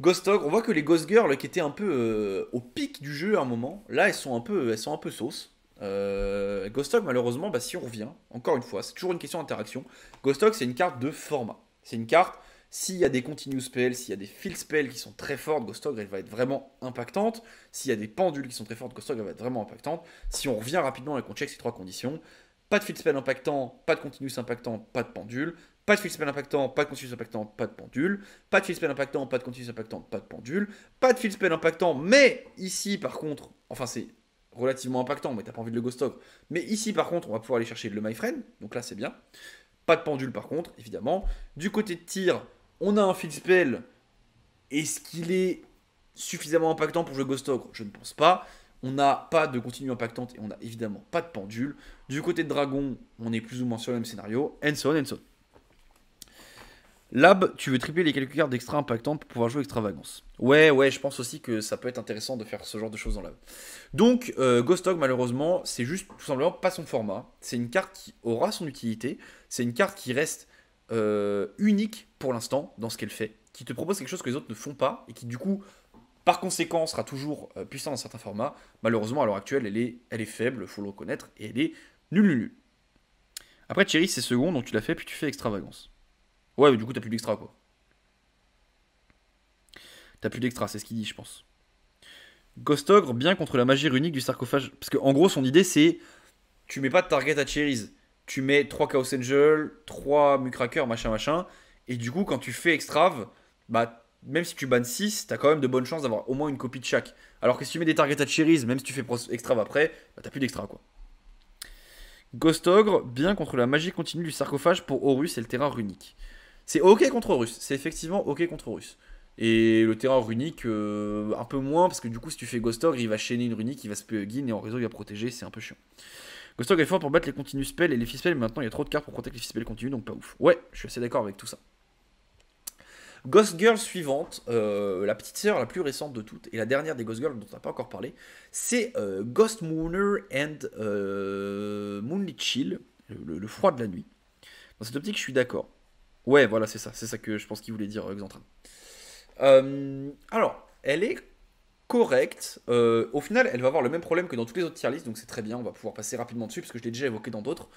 Ghost on voit que les Ghost Girls qui étaient un peu euh, au pic du jeu à un moment, là elles sont un peu, elles sont un peu sauce. Euh, Ghost malheureusement, bah, si on revient, encore une fois, c'est toujours une question d'interaction. Ghost c'est une carte de format. C'est une carte, s'il y a des continuous spells, s'il y a des field spells qui sont très fortes, Ghost elle va être vraiment impactante. S'il y a des pendules qui sont très fortes, Ghost elle va être vraiment impactante. Si on revient rapidement et qu'on check ces trois conditions, pas de field spell impactant, pas de continuous impactant, pas de pendule, pas de spell impactant, pas de continuous impactant, pas de pendule. Pas de spell impactant, pas de continuous impactant, pas de pendule. Pas de fil impactant, mais ici par contre, enfin c'est relativement impactant, mais t'as pas envie de le ghost Mais ici par contre, on va pouvoir aller chercher le my friend, donc là c'est bien. Pas de pendule par contre, évidemment. Du côté de tir, on a un fil spell. Est-ce qu'il est suffisamment impactant pour jouer Ghost Je ne pense pas. On n'a pas de continue impactante et on n'a évidemment pas de pendule. Du côté de Dragon, on est plus ou moins sur le même scénario. And so on, and Lab, tu veux tripler les quelques cartes d'extra impactantes pour pouvoir jouer extravagance. Ouais, ouais, je pense aussi que ça peut être intéressant de faire ce genre de choses dans Lab. Donc, euh, Ghostog, malheureusement, c'est juste tout simplement pas son format. C'est une carte qui aura son utilité. C'est une carte qui reste euh, unique pour l'instant dans ce qu'elle fait. Qui te propose quelque chose que les autres ne font pas et qui, du coup, par conséquent, sera toujours euh, puissant dans certains formats. Malheureusement, à l'heure actuelle, elle est, elle est faible, faut le reconnaître, et elle est nulle, nulle. nulle. Après, Thierry, c'est second, donc tu l'as fait, puis tu fais extravagance. Ouais, mais du coup, t'as plus d'extra, quoi. T'as plus d'extra, c'est ce qu'il dit, je pense. Ghostogre, bien contre la magie runique du sarcophage. Parce qu'en gros, son idée, c'est. Tu mets pas de target à Cherries. Tu mets 3 Chaos Angel, 3 Mucracker, machin, machin. Et du coup, quand tu fais extrave, bah, même si tu bannes 6, t'as quand même de bonnes chances d'avoir au moins une copie de chaque. Alors que si tu mets des targets à Cherries, même si tu fais extrave après, bah, t'as plus d'extra, quoi. Ghostogre, bien contre la magie continue du sarcophage pour Horus et le terrain runique. C'est ok contre russe. C'est effectivement ok contre russe. Et le terrain runique, euh, un peu moins, parce que du coup, si tu fais Ghost il va chaîner une runique, il va se guine et en réseau, il va protéger, c'est un peu chiant. Ghost est fort pour battre les continues spells et les spells, mais maintenant il y a trop de cartes pour protéger les spells continues, donc pas ouf. Ouais, je suis assez d'accord avec tout ça. Ghost Girl suivante, euh, la petite sœur la plus récente de toutes, et la dernière des Ghost Girls dont on n'a pas encore parlé, c'est euh, Ghost Mooner and Moonlit Chill, le, froid de la nuit. Dans cette optique, je suis d'accord. Ouais, voilà, c'est ça. C'est ça que je pense qu'il voulait dire, euh, Xantra. Euh, alors, elle est correcte. Euh, au final, elle va avoir le même problème que dans toutes les autres tier donc c'est très bien. On va pouvoir passer rapidement dessus, parce que je l'ai déjà évoqué dans d'autres.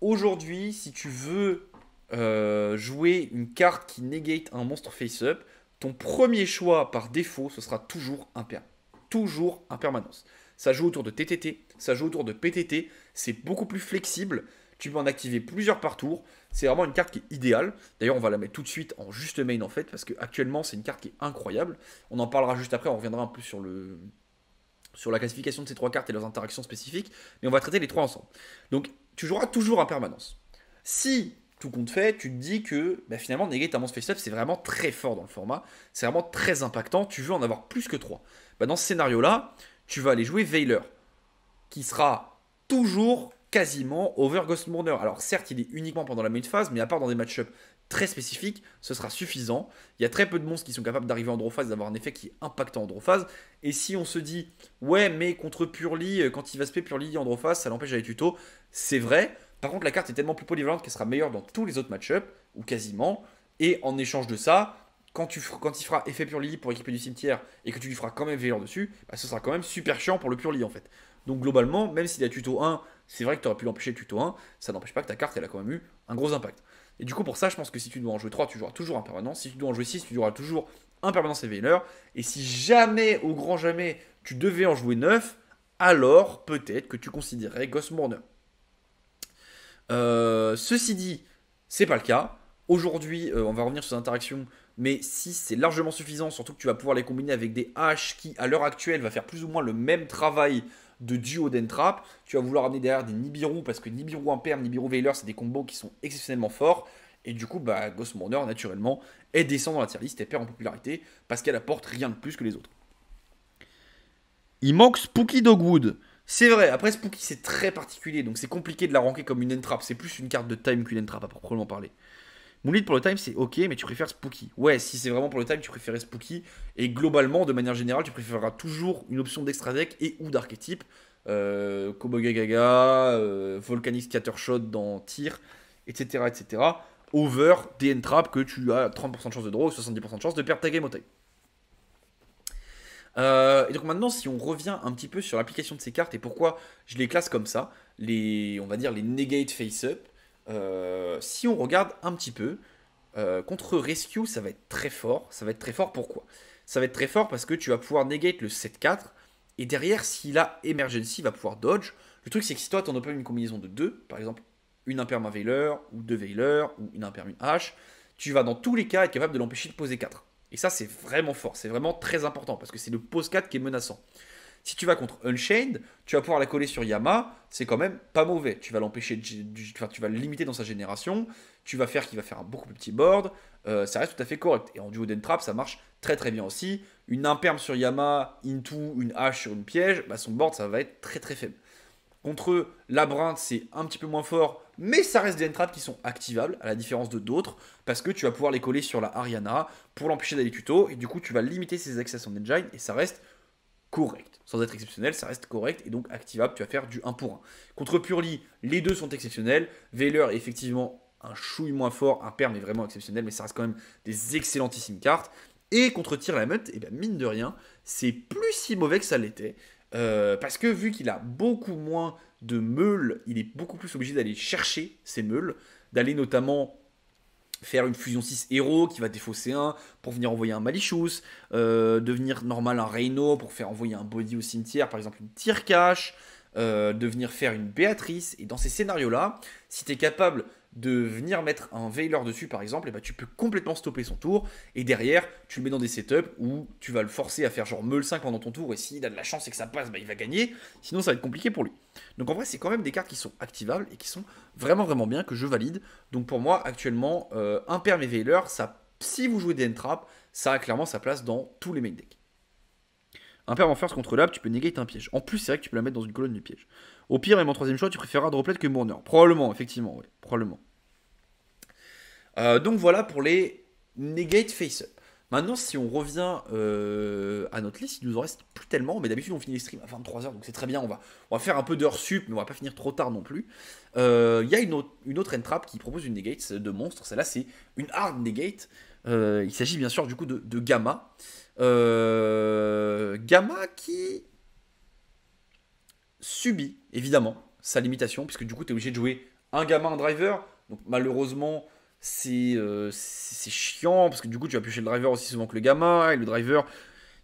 Aujourd'hui, si tu veux euh, jouer une carte qui negate un monstre face-up, ton premier choix par défaut, ce sera toujours un père Toujours un permanence. Ça joue autour de TTT, ça joue autour de PTT, c'est beaucoup plus flexible. Tu peux en activer plusieurs par tour. C'est vraiment une carte qui est idéale. D'ailleurs, on va la mettre tout de suite en juste main en fait, parce qu'actuellement, c'est une carte qui est incroyable. On en parlera juste après, on reviendra un peu sur le, sur la classification de ces trois cartes et leurs interactions spécifiques, mais on va traiter les trois ensemble. Donc tu joueras toujours en permanence. Si tout compte fait, tu te dis que bah, finalement Negate Monstre face c'est vraiment très fort dans le format, c'est vraiment très impactant, tu veux en avoir plus que trois. Bah, dans ce scénario-là, tu vas aller jouer Veiler, qui sera toujours quasiment over Ghost Alors certes, il est uniquement pendant la main phase, mais à part dans des match-ups très spécifiques, ce sera suffisant. Il y a très peu de monstres qui sont capables d'arriver en draw phase, d'avoir un effet qui est impactant en draw phase. Et si on se dit, ouais, mais contre Purly, euh, quand il va se purely en draw phase, ça l'empêche d'aller tuto, c'est vrai. Par contre, la carte est tellement plus polyvalente qu'elle sera meilleure dans tous les autres match-ups, ou quasiment. Et en échange de ça, quand, tu, quand il fera effet purely pour équiper du cimetière et que tu lui feras quand même Veilleur dessus, bah, ce sera quand même super chiant pour le Purly en fait. Donc globalement, même s'il a tuto 1 c'est vrai que tu aurais pu l'empêcher tuto 1, ça n'empêche pas que ta carte, elle a quand même eu un gros impact. Et du coup, pour ça, je pense que si tu dois en jouer 3, tu joueras toujours un permanent. Si tu dois en jouer 6, tu joueras toujours un permanent valeur Et si jamais, au grand jamais, tu devais en jouer 9, alors peut-être que tu considérais Ghost Morner. Euh, ceci dit, c'est pas le cas. Aujourd'hui, euh, on va revenir sur interactions, mais si c'est largement suffisant, surtout que tu vas pouvoir les combiner avec des haches qui, à l'heure actuelle, va faire plus ou moins le même travail de duo d'entrap. Tu vas vouloir amener derrière des Nibiru parce que Nibiru imper, Nibiru Veiler, c'est des combos qui sont exceptionnellement forts. Et du coup, bah, Ghost Mourner, naturellement, est descend dans la tier list et perd en popularité parce qu'elle apporte rien de plus que les autres. Il manque Spooky Dogwood. C'est vrai, après Spooky c'est très particulier, donc c'est compliqué de la ranker comme une entrap. C'est plus une carte de time qu'une entrap à proprement parler. Mon lead pour le time, c'est ok, mais tu préfères Spooky. Ouais, si c'est vraiment pour le time, tu préférais Spooky. Et globalement, de manière générale, tu préféreras toujours une option d'extra deck et ou d'archétype. Euh, Gaga, euh, Volcanic Scattershot dans Tir, etc. etc. Over DN Trap que tu as 30% de chance de draw, 70% de chance de perdre ta game au time. Euh, et donc maintenant, si on revient un petit peu sur l'application de ces cartes et pourquoi je les classe comme ça, les, on va dire les negate face-up, euh, si on regarde un petit peu, euh, contre Rescue, ça va être très fort. Ça va être très fort pourquoi Ça va être très fort parce que tu vas pouvoir negate le 7-4. Et derrière, s'il a Emergency, il va pouvoir dodge. Le truc, c'est que si toi, tu en open une combinaison de deux, par exemple, une imperma Veiler, ou deux Veiler, ou une une H, tu vas dans tous les cas être capable de l'empêcher de poser 4. Et ça, c'est vraiment fort. C'est vraiment très important parce que c'est le pose 4 qui est menaçant. Si tu vas contre Unchained, tu vas pouvoir la coller sur Yama, c'est quand même pas mauvais. Tu vas l'empêcher, enfin, tu vas le limiter dans sa génération, tu vas faire qu'il va faire un beaucoup plus petit board, euh, ça reste tout à fait correct. Et en duo d'entrap, ça marche très très bien aussi. Une imperme sur Yama, into, une hache sur une piège, bah, son board ça va être très très faible. Contre eux, Labyrinthe, c'est un petit peu moins fort, mais ça reste des entraps qui sont activables, à la différence de d'autres, parce que tu vas pouvoir les coller sur la Ariana pour l'empêcher d'aller tuto, et du coup tu vas limiter ses accès en engine, et ça reste correct sans être exceptionnel, ça reste correct et donc activable, tu vas faire du 1 pour 1. Contre Purly, les deux sont exceptionnels. Veiler est effectivement un chouille moins fort, un perm est vraiment exceptionnel, mais ça reste quand même des excellentissimes cartes. Et contre Tire la Meute, et eh bien mine de rien, c'est plus si mauvais que ça l'était. Euh, parce que vu qu'il a beaucoup moins de meules, il est beaucoup plus obligé d'aller chercher ses meules, d'aller notamment faire une fusion 6 héros qui va défausser un pour venir envoyer un Malichus, euh, devenir normal un Reino pour faire envoyer un Body au cimetière, par exemple une Tire euh, Cache, devenir faire une Béatrice. Et dans ces scénarios-là, si tu es capable de venir mettre un Veiler dessus par exemple, et bah, tu peux complètement stopper son tour, et derrière tu le mets dans des setups où tu vas le forcer à faire genre Meul 5 pendant ton tour, et s'il a de la chance et que ça passe, bah, il va gagner, sinon ça va être compliqué pour lui. Donc en vrai c'est quand même des cartes qui sont activables et qui sont vraiment vraiment bien, que je valide. Donc pour moi actuellement, euh, un et Veiler, ça, si vous jouez des Entraps, ça a clairement sa place dans tous les main decks. Un en first contre l'ab, tu peux negate un piège. En plus c'est vrai que tu peux la mettre dans une colonne de piège. Au pire, même en troisième choix, tu préféreras Droplet que Mourner. Probablement, effectivement, oui. Probablement. Euh, donc voilà pour les negate face Maintenant, si on revient euh, à notre liste, il nous en reste plus tellement. Mais d'habitude, on finit les streams à 23h, donc c'est très bien. On va, on va faire un peu d'heure sup, mais on va pas finir trop tard non plus. Euh, il y a une autre, une entrap qui propose une negate de monstre. Celle-là, c'est une hard negate. il s'agit bien sûr du coup de Gamma. Gamma qui subit, évidemment, sa limitation, puisque du coup, tu es obligé de jouer un gamin, un driver. Donc malheureusement, euh, c'est chiant, parce que du coup, tu vas piocher le driver aussi souvent que le gamin, et le driver,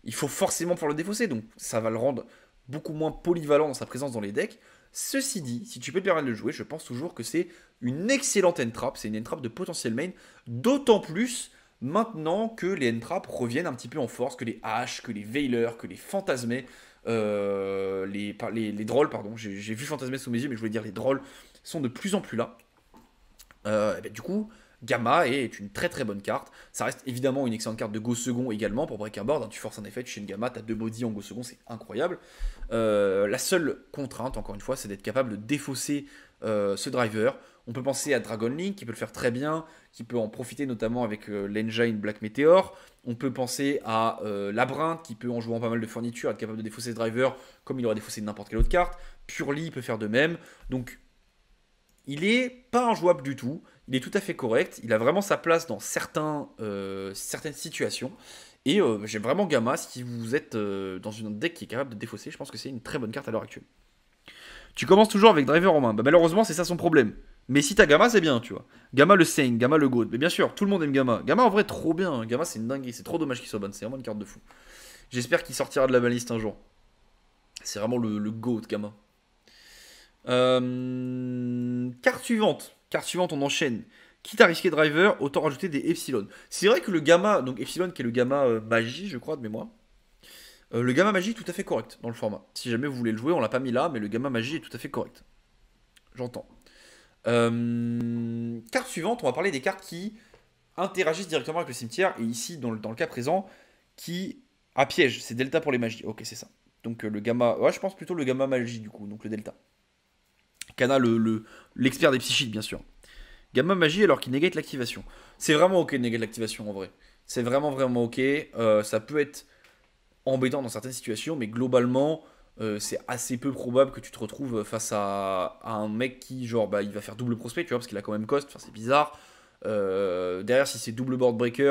il faut forcément pour le défausser. Donc ça va le rendre beaucoup moins polyvalent dans sa présence dans les decks. Ceci dit, si tu peux te permettre de le jouer, je pense toujours que c'est une excellente end-trap, c'est une end de potentiel main, d'autant plus maintenant que les end reviennent un petit peu en force, que les haches, que les veilers, que les fantasmés, euh, les, drôles, pardon, j'ai vu Fantasmes sous mes yeux, mais je voulais dire les drôles sont de plus en plus là. Euh, ben, du coup, Gamma est une très très bonne carte. Ça reste évidemment une excellente carte de Go second également pour break board. Hein. tu forces un effet, tu une Gamma, as deux body en Go second, c'est incroyable. Euh, la seule contrainte, encore une fois, c'est d'être capable de défausser ce driver. On peut penser à Dragon Link qui peut le faire très bien, qui peut en profiter notamment avec l'engine Black Meteor. On peut penser à la euh, Labrinthe qui peut en jouant pas mal de fournitures être capable de défausser ce driver comme il aurait défaussé n'importe quelle autre carte. Purely peut faire de même. Donc il est pas injouable du tout. Il est tout à fait correct. Il a vraiment sa place dans certains, euh, certaines situations. Et euh, j'ai j'aime vraiment Gamma. Si vous êtes dans une deck qui est capable de défausser, je pense que c'est une très bonne carte à l'heure actuelle. Tu commences toujours avec driver en main. Bah, malheureusement, c'est ça son problème. Mais si t'as Gamma, c'est bien, tu vois. Gamma le Sane, Gamma le Goat Mais bien sûr, tout le monde aime Gamma. Gamma en vrai, trop bien. Gamma, c'est une dinguerie. C'est trop dommage qu'il soit ban. C'est vraiment une carte de fou. J'espère qu'il sortira de la baliste un jour. C'est vraiment le, le GOAT, Gamma. Euh, carte suivante. Carte suivante, on enchaîne. Quitte à risquer driver, autant rajouter des Epsilon. C'est vrai que le Gamma, donc Epsilon qui est le Gamma euh, magie, je crois, de mémoire. Euh, le Gamma magie est tout à fait correct dans le format. Si jamais vous voulez le jouer, on l'a pas mis là, mais le Gamma magie est tout à fait correct. J'entends. Euh, carte suivante, on va parler des cartes qui interagissent directement avec le cimetière, et ici, dans le, dans le cas présent, qui a piège. C'est delta pour les magies. Ok, c'est ça. Donc euh, le gamma. Ouais, je pense plutôt le gamma magie du coup, donc le delta. Kana, l'expert le, des psychiques, bien sûr. Gamma magie alors qu'il négate l'activation. C'est vraiment ok de négater l'activation en vrai. C'est vraiment vraiment ok. Euh, ça peut être embêtant dans certaines situations, mais globalement, euh, c'est assez peu probable que tu te retrouves face à, un mec qui, genre, bah, il va faire double prospect, tu vois, parce qu'il a quand même cost, enfin, c'est bizarre. Euh, derrière, si c'est double board breaker,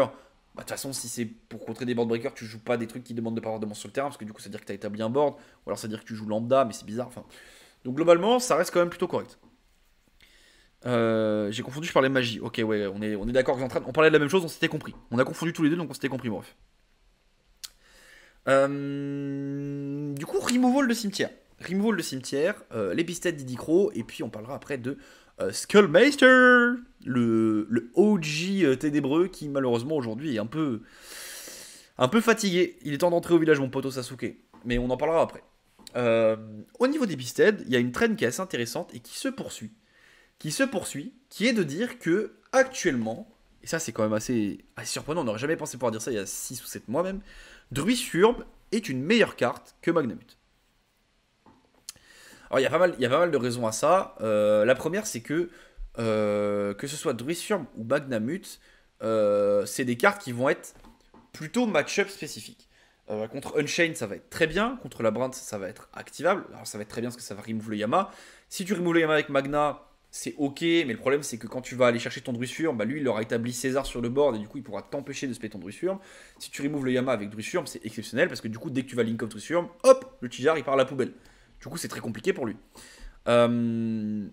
bah, de toute façon, si c'est pour contrer des board breakers, tu joues pas des trucs qui demandent de pas avoir de monstre sur le terrain, parce que du coup, ça veut dire que tu as établi un board, ou alors ça veut dire que tu joues lambda, mais c'est bizarre. Enfin, donc globalement, ça reste quand même plutôt correct. Euh, j'ai confondu, je parlais magie. Ok, ouais, on est, on est d'accord, train on parlait de la même chose, on s'était compris. On a confondu tous les deux, donc on s'était compris, bref. Euh, du coup, Removal de cimetière. Removal de cimetière, l'épistède euh, l'épistète d'Idicro, et puis on parlera après de euh, Skullmaster, le, le OG ténébreux qui malheureusement aujourd'hui est un peu, un peu fatigué. Il est temps d'entrer au village, mon poteau Sasuke, mais on en parlera après. au niveau pistèdes, il y a une traîne qui est assez intéressante et qui se poursuit. Qui se poursuit, qui est de dire que actuellement, et ça c'est quand même assez, assez surprenant, on n'aurait jamais pensé pouvoir dire ça il y a 6 ou 7 mois même, Druisurbe est une meilleure carte que Magnamut. Alors il y a pas mal, y mal de raisons à ça. Euh, la première c'est que euh, que ce soit Druisurbe ou Magnamut, euh, c'est des cartes qui vont être plutôt match-up spécifiques. contre Unchained, ça va être très bien. Contre la Brand, ça va être activable. Alors, ça va être très bien parce que ça va remove le Yama. Si tu removes le Yama avec Magna, c'est ok, mais le problème c'est que quand tu vas aller chercher ton Drusurm, bah lui il aura établi César sur le board et du coup il pourra t'empêcher de spé ton Drusurm. Si tu removes le Yama avec Drusurm, c'est exceptionnel parce que du coup dès que tu vas link off Drusurm, hop, le Tijar il part à la poubelle. Du coup c'est très compliqué pour lui. Euh...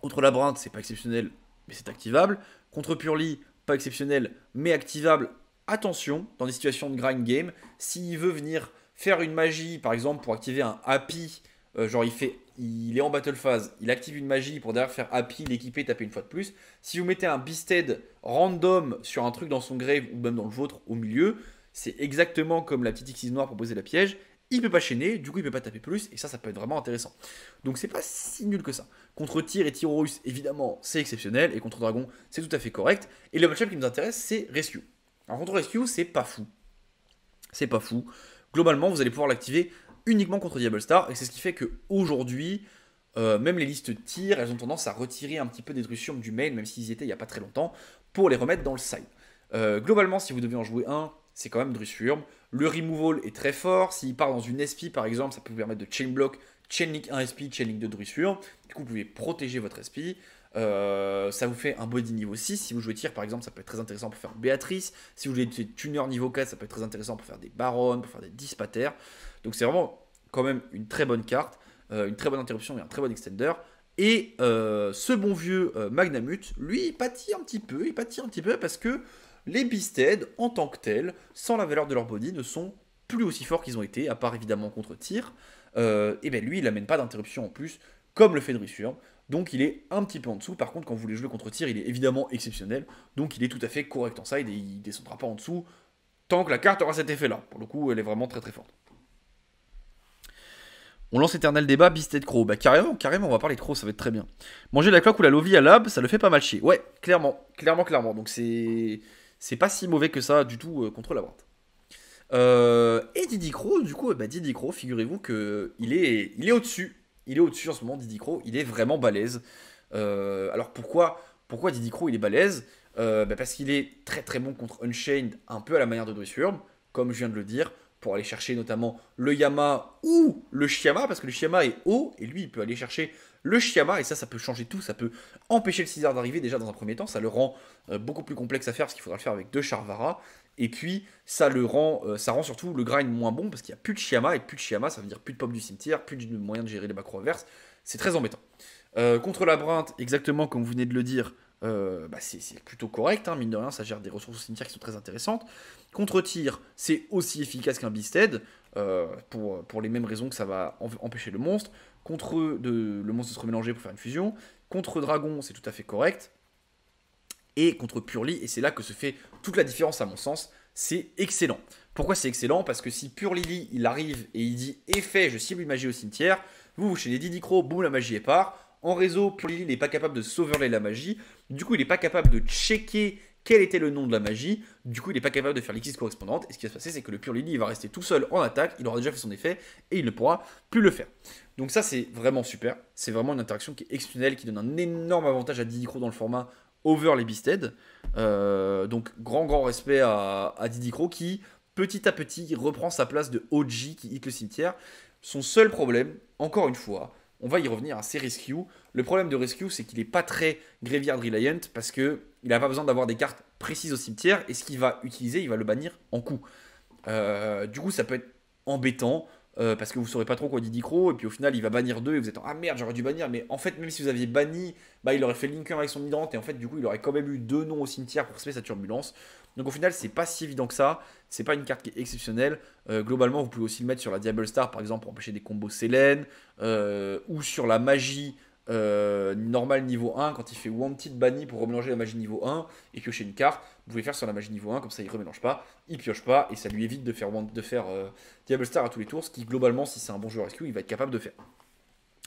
Contre Labyrinthe, c'est pas exceptionnel, mais c'est activable. Contre Purly, pas exceptionnel, mais activable. Attention, dans des situations de grind game, s'il veut venir faire une magie, par exemple pour activer un Happy, euh, genre il fait il est en battle phase, il active une magie pour d'ailleurs faire happy, l'équiper, taper une fois de plus. Si vous mettez un beasted random sur un truc dans son grave ou même dans le vôtre au milieu, c'est exactement comme la petite X6 noire poser la piège. Il peut pas chaîner, du coup il peut pas taper plus, et ça, ça peut être vraiment intéressant. Donc c'est pas si nul que ça. Contre tir et tir russe, évidemment, c'est exceptionnel, et contre dragon, c'est tout à fait correct. Et le matchup qui nous intéresse, c'est Rescue. Alors contre Rescue, c'est pas fou. C'est pas fou globalement, vous allez pouvoir l'activer uniquement contre Diablo Star, et c'est ce qui fait qu'aujourd'hui, aujourd'hui même les listes tir elles ont tendance à retirer un petit peu des drusurmes du mail même s'ils y étaient il n'y a pas très longtemps, pour les remettre dans le side. Euh, globalement, si vous devez en jouer un, c'est quand même Drusurm. Le removal est très fort. S'il part dans une SP par exemple, ça peut vous permettre de chain block, chain link 1 SP, chain link 2 Drusurm. Du coup, vous pouvez protéger votre SP. Euh, ça vous fait un body niveau 6. Si vous jouez tir par exemple, ça peut être très intéressant pour faire Béatrice. Si vous jouez tuner niveau 4, ça peut être très intéressant pour faire des barons, pour faire des dispaters. Donc c'est vraiment quand même une très bonne carte, euh, une très bonne interruption et un très bon extender. Et euh, ce bon vieux euh, Magnamut, lui, il pâtit un petit peu, il pâtit un petit peu parce que les Beasted, en tant que tels, sans la valeur de leur body, ne sont plus aussi forts qu'ils ont été, à part évidemment contre tir. et bien lui, il n'amène pas d'interruption en plus, comme le fait de Rissure. Donc il est un petit peu en dessous. Par contre, quand vous voulez jouer contre tir, il est évidemment exceptionnel. Donc il est tout à fait correct en side et il descendra pas en dessous tant que la carte aura cet effet-là. Pour le coup, elle est vraiment très très forte. On lance éternel débat, Bisted Crow. Bah carrément, carrément, on va parler de Crow, ça va être très bien. Manger la cloque ou la lovie à l'ab, ça le fait pas mal chier. Ouais, clairement, clairement, clairement. Donc c'est c'est pas si mauvais que ça du tout euh, contre la boîte. Euh, et Didi Crow, du coup, euh, bah Didi Crow, figurez-vous que il est, il est au-dessus. Il est au-dessus en ce moment, Didi Crow, il est vraiment balèze. alors pourquoi, pourquoi Didi Crow, il est balèze bah, Parce qu'il est très très bon contre Unchained, un peu à la manière de Dressur, comme je viens de le dire pour aller chercher notamment le Yama ou le Shiyama, parce que le Shiyama est haut, et lui, il peut aller chercher le Shiyama, et ça, ça peut changer tout, ça peut empêcher le César d'arriver déjà dans un premier temps, ça le rend euh, beaucoup plus complexe à faire, parce qu'il faudra le faire avec deux Charvara, et puis ça le rend, euh, ça rend surtout le grind moins bon, parce qu'il n'y a plus de Shiyama, et plus de Shiyama, ça veut dire plus de pop du cimetière, plus de moyen de gérer les macro inverses, c'est très embêtant. Euh, contre la brinte, exactement comme vous venez de le dire, euh, bah c'est plutôt correct, hein, mine de rien, ça gère des ressources au cimetière qui sont très intéressantes. Contre-tir, c'est aussi efficace qu'un Beasted, euh, pour, pour les mêmes raisons que ça va empêcher le monstre. Contre de, le monstre de se remélanger pour faire une fusion. Contre Dragon, c'est tout à fait correct. Et contre Purly, et c'est là que se fait toute la différence à mon sens, c'est excellent. Pourquoi c'est excellent Parce que si purly Lily, il arrive et il dit effet, je cible une magie au cimetière, vous, chez les Didicro, boum, la magie est part. En réseau, purly Lily n'est pas capable de sauver la magie. Du coup, il n'est pas capable de checker quel était le nom de la magie. Du coup, il n'est pas capable de faire l'existe correspondante. Et ce qui va se passer, c'est que le pur Lily, va rester tout seul en attaque. Il aura déjà fait son effet et il ne pourra plus le faire. Donc ça, c'est vraiment super. C'est vraiment une interaction qui est exceptionnelle, qui donne un énorme avantage à Didicro dans le format over les Beasted. Euh, donc grand, grand respect à, à Didicro qui, petit à petit, reprend sa place de OG qui hit le cimetière. Son seul problème, encore une fois, on va y revenir, à hein, ses Rescue. Le problème de Rescue, c'est qu'il n'est pas très Graveyard Reliant parce qu'il n'a pas besoin d'avoir des cartes précises au cimetière et ce qu'il va utiliser, il va le bannir en coup. Euh, du coup, ça peut être embêtant. Euh, parce que vous saurez pas trop quoi dit Dicro, et puis au final il va bannir deux, et vous êtes en ah merde, j'aurais dû bannir, mais en fait, même si vous aviez banni, bah il aurait fait Linker avec son Hydrante, et en fait, du coup, il aurait quand même eu deux noms au cimetière pour semer sa turbulence. Donc au final, c'est pas si évident que ça, c'est pas une carte qui est exceptionnelle. Euh, globalement, vous pouvez aussi le mettre sur la Diable Star, par exemple, pour empêcher des combos Sélène, euh, ou sur la magie. normale niveau 1 quand il fait Wanted banni pour remélanger la magie niveau 1 et piocher une carte vous pouvez faire sur la magie niveau 1, comme ça il remélange pas, il pioche pas, et ça lui évite de faire, de faire euh, Diable Star à tous les tours, ce qui globalement, si c'est un bon joueur Rescue, il va être capable de faire.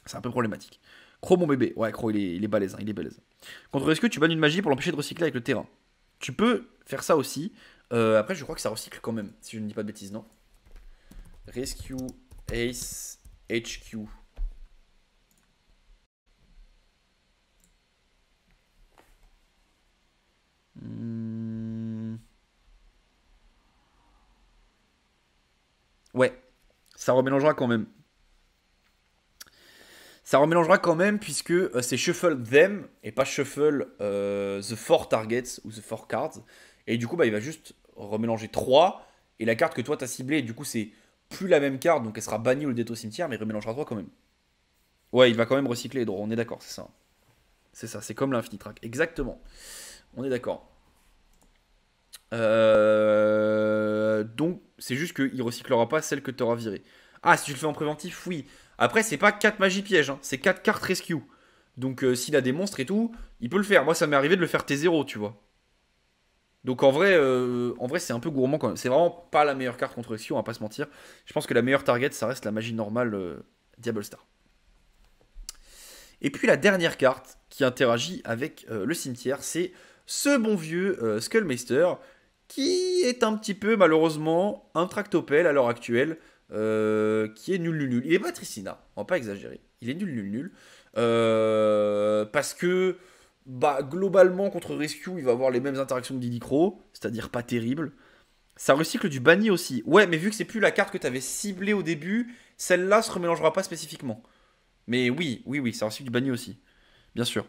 C'est un peu problématique. Cro, mon bébé. Ouais, Cro, il est, il balèze, hein, il est balèze. Contre Rescue, tu bannes une magie pour l'empêcher de recycler avec le terrain. Tu peux faire ça aussi. Euh, après, je crois que ça recycle quand même, si je ne dis pas de bêtises, non Rescue Ace HQ. ça remélangera quand même. Ça remélangera quand même puisque euh, c'est shuffle them et pas shuffle euh, the four targets ou the four cards. Et du coup, bah, il va juste remélanger trois et la carte que toi t'as ciblée. du coup, c'est plus la même carte, donc elle sera bannie au déto cimetière, mais remélangera trois quand même. Ouais, il va quand même recycler droits on est d'accord, c'est ça. C'est ça, c'est comme l'infini track. Exactement. On est d'accord. Euh, donc, c'est juste qu'il recyclera pas celle que tu auras virée. Ah, si tu le fais en préventif, oui. Après, c'est pas 4 magie pièges, hein. c'est 4 cartes rescue. Donc euh, s'il a des monstres et tout, il peut le faire. Moi, ça m'est arrivé de le faire T0, tu vois. Donc en vrai, euh, en vrai c'est un peu gourmand quand même. C'est vraiment pas la meilleure carte contre Rescue, on va pas se mentir. Je pense que la meilleure target, ça reste la magie normale euh, Star. Et puis la dernière carte qui interagit avec euh, le cimetière, c'est ce bon vieux Skullmeister, qui est un petit peu malheureusement un tractopelle à l'heure actuelle. Euh, qui est nul, nul, nul. Il est pas Tristina, on hein, va pas exagérer. Il est nul, nul, nul. Euh, parce que, bah, globalement, contre Rescue, il va avoir les mêmes interactions que Didicro, c'est-à-dire pas terrible. Ça recycle du banni aussi. Ouais, mais vu que c'est plus la carte que t'avais ciblée au début, celle-là se remélangera pas spécifiquement. Mais oui, oui, oui, ça recycle du banni aussi. Bien sûr.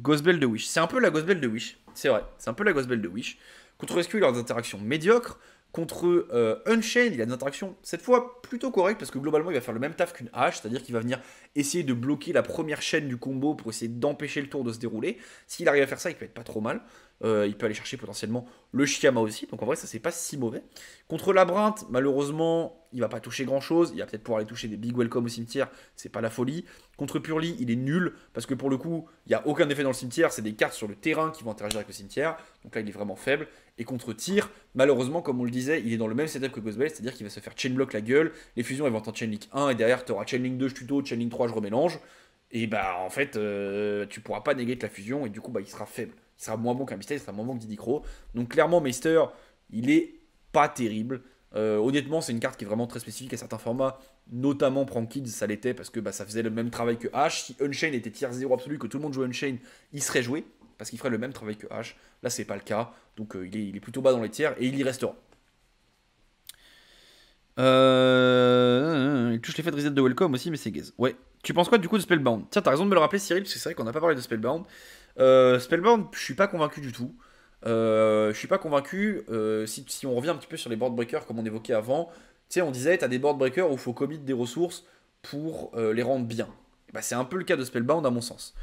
Gospel de Wish. C'est un peu la Gospel de Wish. C'est vrai, c'est un peu la Gospel de Wish. Contre Rescue, il a des interactions médiocres. Contre Unchain, Unchained, il a une interaction cette fois plutôt correcte parce que globalement il va faire le même taf qu'une hache, c'est-à-dire qu'il va venir essayer de bloquer la première chaîne du combo pour essayer d'empêcher le tour de se dérouler. S'il arrive à faire ça, il peut être pas trop mal. Euh, il peut aller chercher potentiellement le Chiama aussi. Donc en vrai, ça c'est pas si mauvais. Contre la malheureusement, il va pas toucher grand chose. Il va peut-être pouvoir aller toucher des big welcome au cimetière. C'est pas la folie. Contre Purly, il est nul parce que pour le coup, il n'y a aucun effet dans le cimetière. C'est des cartes sur le terrain qui vont interagir avec le cimetière. Donc là, il est vraiment faible. Et contre Tyr, malheureusement, comme on le disait, il est dans le même setup que Ghostbell, c'est-à-dire qu'il va se faire chainblock la gueule. Les fusions, elles vont en chainlink 1 et derrière, tu auras chainlink 2, je tuto, chainlink 3, je remélange. Et bah en fait, euh, tu pourras pas négliger la fusion et du coup, bah, il sera faible. Ça sera moins bon qu'un Mister, ça sera moins bon que Diddy Crow. Donc clairement, Meister, il est pas terrible. Euh, honnêtement, c'est une carte qui est vraiment très spécifique à certains formats, notamment Kids, ça l'était parce que bah, ça faisait le même travail que H. Si Unchain était tier 0 absolu, que tout le monde jouait Unchain, il serait joué parce qu'il ferait le même travail que H. Là, c'est pas le cas, donc euh, il, est, plutôt bas dans les tiers et il y restera. Euh... il touche l'effet de reset de Welcome aussi, mais c'est gaze. Ouais. Tu penses quoi du coup de Spellbound Tiens, t'as raison de me le rappeler, Cyril, parce que c'est vrai qu'on n'a pas parlé de Spellbound. Euh, Spellbound, je suis pas convaincu du tout. Euh, je suis pas convaincu. Euh, si, si, on revient un petit peu sur les board breakers comme on évoquait avant, tu sais, on disait, tu as des board breakers où il faut commit des ressources pour les rendre bien. Bah, c'est un peu le cas de Spellbound à mon sens.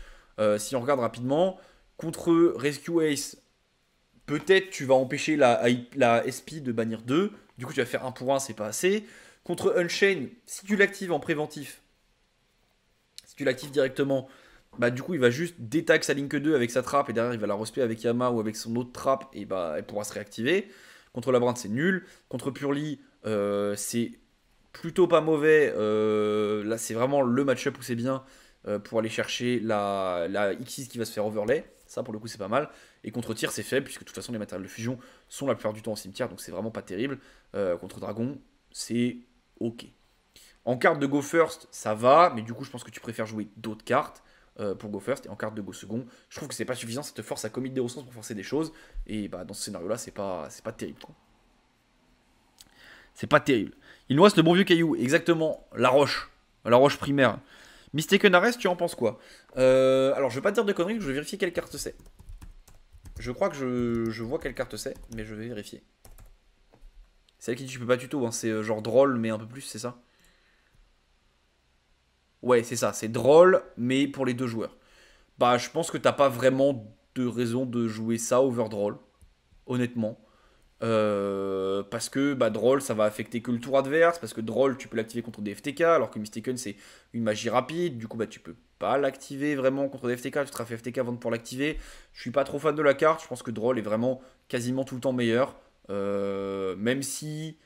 si on regarde rapidement, contre Rescue Ace, peut-être tu vas empêcher la, la, SP de bannir 2, du coup tu vas faire 1 pour 1, c'est pas assez. Contre Unchain, si tu l'actives en préventif, si tu l'actives directement, bah du coup il va juste détax sa link 2 avec sa trappe et derrière il va la respect avec Yama ou avec son autre trappe et bah elle pourra se réactiver. Contre la c'est nul. Contre Purly euh, c'est plutôt pas mauvais. Euh, là c'est vraiment le match-up où c'est bien euh, pour aller chercher la, la X6 qui va se faire overlay. Ça pour le coup c'est pas mal. Et contre tir c'est faible puisque de toute façon les matériels de fusion sont la plupart du temps en cimetière donc c'est vraiment pas terrible. contre Dragon c'est ok. En carte de Go First ça va mais du coup je pense que tu préfères jouer d'autres cartes. Euh, pour Go First et en carte de Go Second. Je trouve que c'est pas suffisant, ça te force à commit des ressources pour forcer des choses. Et bah, dans ce scénario-là, c'est pas, pas terrible. C'est pas terrible. Il nous ce le bon vieux caillou, exactement, la roche, la roche primaire. Mistaken Arrest, tu en penses quoi euh, Alors, je vais pas te dire de conneries, je vais vérifier quelle carte c'est. Je crois que je, vois quelle carte c'est, mais je vais vérifier. Celle qui dit tu peux pas tuto, tout. Hein, c'est euh, genre drôle, mais un peu plus, c'est ça Ouais, c'est ça, c'est drôle, mais pour les deux joueurs. Bah, je pense que t'as pas vraiment de raison de jouer ça over drôle, honnêtement. Euh, parce que bah, drôle, ça va affecter que le tour adverse, parce que drôle, tu peux l'activer contre des FTK, alors que Mistaken, c'est une magie rapide, du coup, bah, tu peux pas l'activer vraiment contre des FTK, tu te fait FTK avant de pouvoir l'activer. Je suis pas trop fan de la carte, je pense que drôle est vraiment quasiment tout le temps meilleur, euh, même si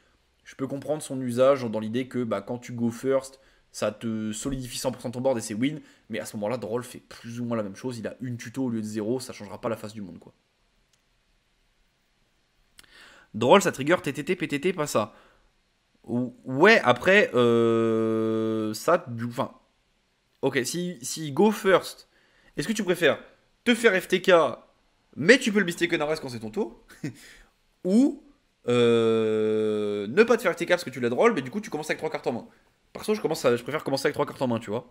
je peux comprendre son usage dans l'idée que bah, quand tu go first, ça te solidifie 100% ton board et c'est win. Mais à ce moment-là, Droll fait plus ou moins la même chose. Il a une tuto au lieu de zéro, ça changera pas la face du monde, quoi. Droll, ça trigger TTT, PTT, pas ça. Ouais, après, euh, ça, du enfin. Ok, si, si go first, est-ce que tu préfères te faire FTK, mais tu peux le bister reste quand c'est ton tour Ou euh, ne pas te faire FTK parce que tu l'as Droll, mais du coup tu commences avec trois cartes en main Perso, je, commence je préfère commencer avec trois cartes en main, tu vois.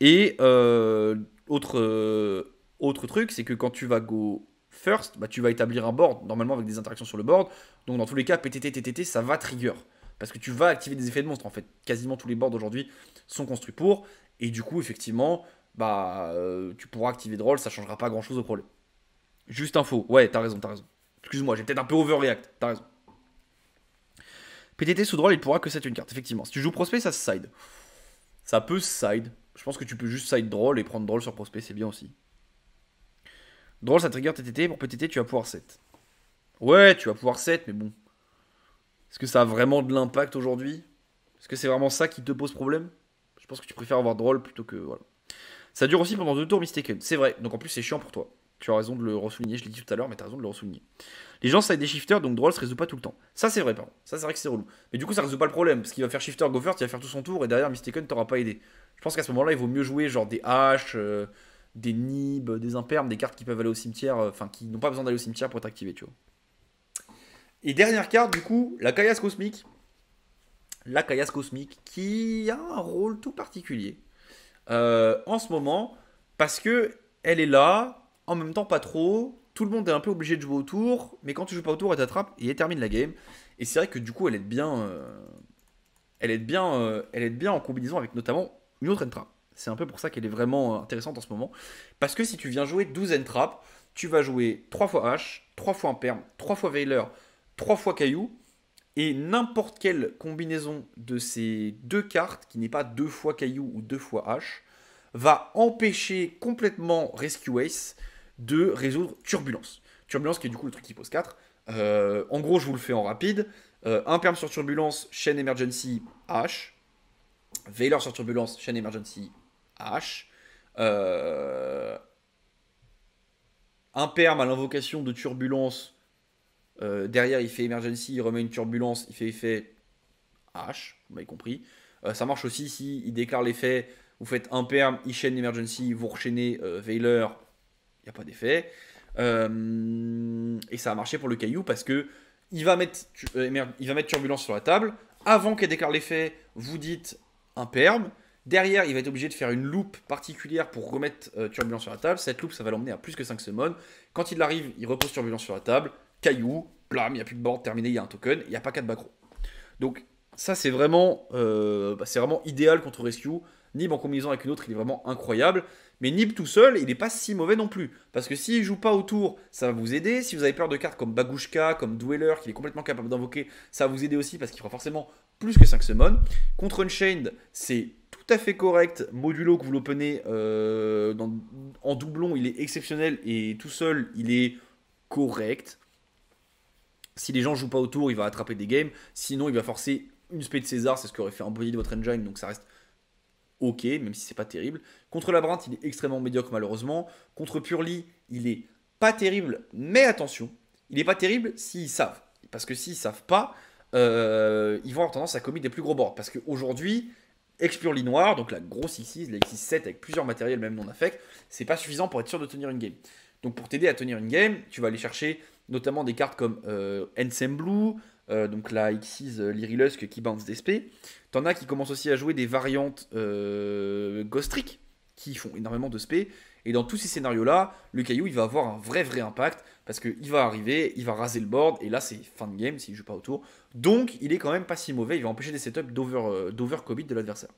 Et euh, autre, euh, autre truc, c'est que quand tu vas go first, bah, tu vas établir un board, normalement avec des interactions sur le board. Donc dans tous les cas, PTTTTT, ça va trigger. Parce que tu vas activer des effets de monstre, en fait. Quasiment tous les boards aujourd'hui sont construits pour. Et du coup, effectivement, bah, euh, tu pourras activer de drôle, ça changera pas grand-chose au problème. Juste info, ouais, t'as raison, t'as raison. Excuse-moi, j'ai peut-être un peu overreact, t'as raison. PTT sous drôle, il pourra que c'est une carte, effectivement. Si tu joues prospect, ça se side. Ça peut side. Je pense que tu peux juste side drôle et prendre drôle sur prospect, c'est bien aussi. Drôle, ça trigger TTT. Pour PTT, tu vas pouvoir 7. Ouais, tu vas pouvoir 7, mais bon. Est-ce que ça a vraiment de l'impact aujourd'hui Est-ce que c'est vraiment ça qui te pose problème Je pense que tu préfères avoir drôle plutôt que. Voilà. Ça dure aussi pendant deux tours, Mistaken. C'est vrai. Donc en plus, c'est chiant pour toi. Tu as raison de le ressouligner, je l'ai dit tout à l'heure, mais tu as raison de le ressouligner. Les gens, ça des shifters, donc ne se résout pas tout le temps. Ça, c'est vrai, pardon. Ça, c'est vrai que c'est relou. Mais du coup, ça résout pas le problème, parce qu'il va faire shifter go il va faire tout son tour, et derrière, Mistaken t'aura pas aidé. Je pense qu'à ce moment-là, il vaut mieux jouer genre des haches, euh, des nibs, des impermes, des cartes qui peuvent aller au cimetière, euh, enfin, qui n'ont pas besoin d'aller au cimetière pour être activées, tu vois. Et dernière carte, du coup, la caillasse cosmique. La caillasse cosmique, qui a un rôle tout particulier euh, en ce moment, parce que elle est là, en même temps pas trop. Tout le monde est un peu obligé de jouer autour, mais quand tu joues pas autour, elle t'attrape et elle termine la game. Et c'est vrai que du coup, elle est bien, euh, elle est bien, euh, elle est bien en combinaison avec notamment une autre entrap. C'est un peu pour ça qu'elle est vraiment intéressante en ce moment. Parce que si tu viens jouer 12 entraps, tu vas jouer 3 fois H, 3 fois Imperm, 3 fois Veiler, 3 fois Caillou. Et n'importe quelle combinaison de ces deux cartes, qui n'est pas 2 fois Caillou ou 2 fois H, va empêcher complètement Rescue Ace de résoudre Turbulence. Turbulence qui est du coup le truc qui pose 4. Euh, en gros, je vous le fais en rapide. Euh, un sur Turbulence, chaîne Emergency H. Veiler sur Turbulence, chaîne Emergency H. Euh, un à l'invocation de Turbulence. Euh, derrière, il fait Emergency, il remet une Turbulence, il fait effet H, vous m'avez compris. Euh, ça marche aussi si il déclare l'effet, vous faites un il chaîne Emergency, vous rechaînez Veiler, il n'y a pas d'effet. Euh, et ça a marché pour le caillou parce que il va mettre, euh, il va mettre turbulence sur la table. Avant qu'elle déclare l'effet, vous dites un perm Derrière, il va être obligé de faire une loupe particulière pour remettre euh, turbulence sur la table. Cette loupe, ça va l'emmener à plus que 5 semaines. Quand il arrive, il repose turbulence sur la table. Caillou, blam, il n'y a plus de board, terminé, il y a un token, il n'y a pas 4 backrow. Donc ça c'est vraiment, euh, bah, c'est vraiment idéal contre Rescue. Nib en combinaison avec une autre, il est vraiment incroyable. Mais Nib tout seul, il n'est pas si mauvais non plus. Parce que s'il joue pas autour, ça va vous aider. Si vous avez peur de cartes comme Bagushka, comme Dweller, qu'il est complètement capable d'invoquer, ça va vous aider aussi parce qu'il fera forcément plus que 5 summons. Contre Unchained, c'est tout à fait correct. Modulo que vous l'openez euh, en doublon, il est exceptionnel. Et tout seul, il est correct. Si les gens jouent pas autour, il va attraper des games. Sinon, il va forcer une spé de César, c'est ce qu'aurait fait un body de votre engine, donc ça reste ok, même si c'est pas terrible. Contre Labrinthe, il est extrêmement médiocre malheureusement. Contre Purly, il est pas terrible, mais attention, il est pas terrible s'ils savent. Parce que s'ils savent pas, euh, ils vont avoir tendance à commettre des plus gros bords. Parce qu'aujourd'hui, ex-pure Purely noir, donc la grosse X6, la X7 avec plusieurs matériels, même non affect, c'est pas suffisant pour être sûr de tenir une game. Donc pour t'aider à tenir une game, tu vas aller chercher notamment des cartes comme euh, Ensemble Blue, euh, donc la X6 euh, Lirilusk qui bounce spé. T'en as qui commencent aussi à jouer des variantes euh, Ghostric qui font énormément de SP. Et dans tous ces scénarios-là, le caillou il va avoir un vrai vrai impact parce qu'il va arriver, il va raser le board et là c'est fin de game s'il joue pas autour. Donc il est quand même pas si mauvais, il va empêcher des setups d'over euh, d'over de l'adversaire.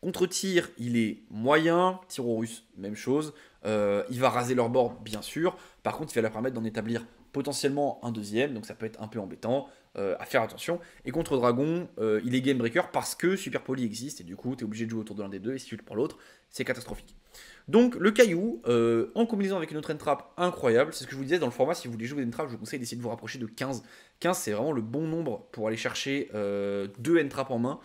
Contre-tir, il est moyen. Tir au russe, même chose. il va raser leur board, bien sûr. Par contre, il va leur permettre d'en établir potentiellement un deuxième, donc ça peut être un peu embêtant. Euh, à faire attention. Et contre Dragon, euh, il est Game Breaker parce que Super Poly existe et du coup, tu es obligé de jouer autour de l'un des deux et si tu le prends l'autre, c'est catastrophique. Donc, le Caillou, euh, en combinaison avec une autre Entrap incroyable, c'est ce que je vous disais dans le format, si vous voulez jouer Entrap, je vous conseille d'essayer de vous rapprocher de 15. 15, c'est vraiment le bon nombre pour aller chercher deux Entrap en main.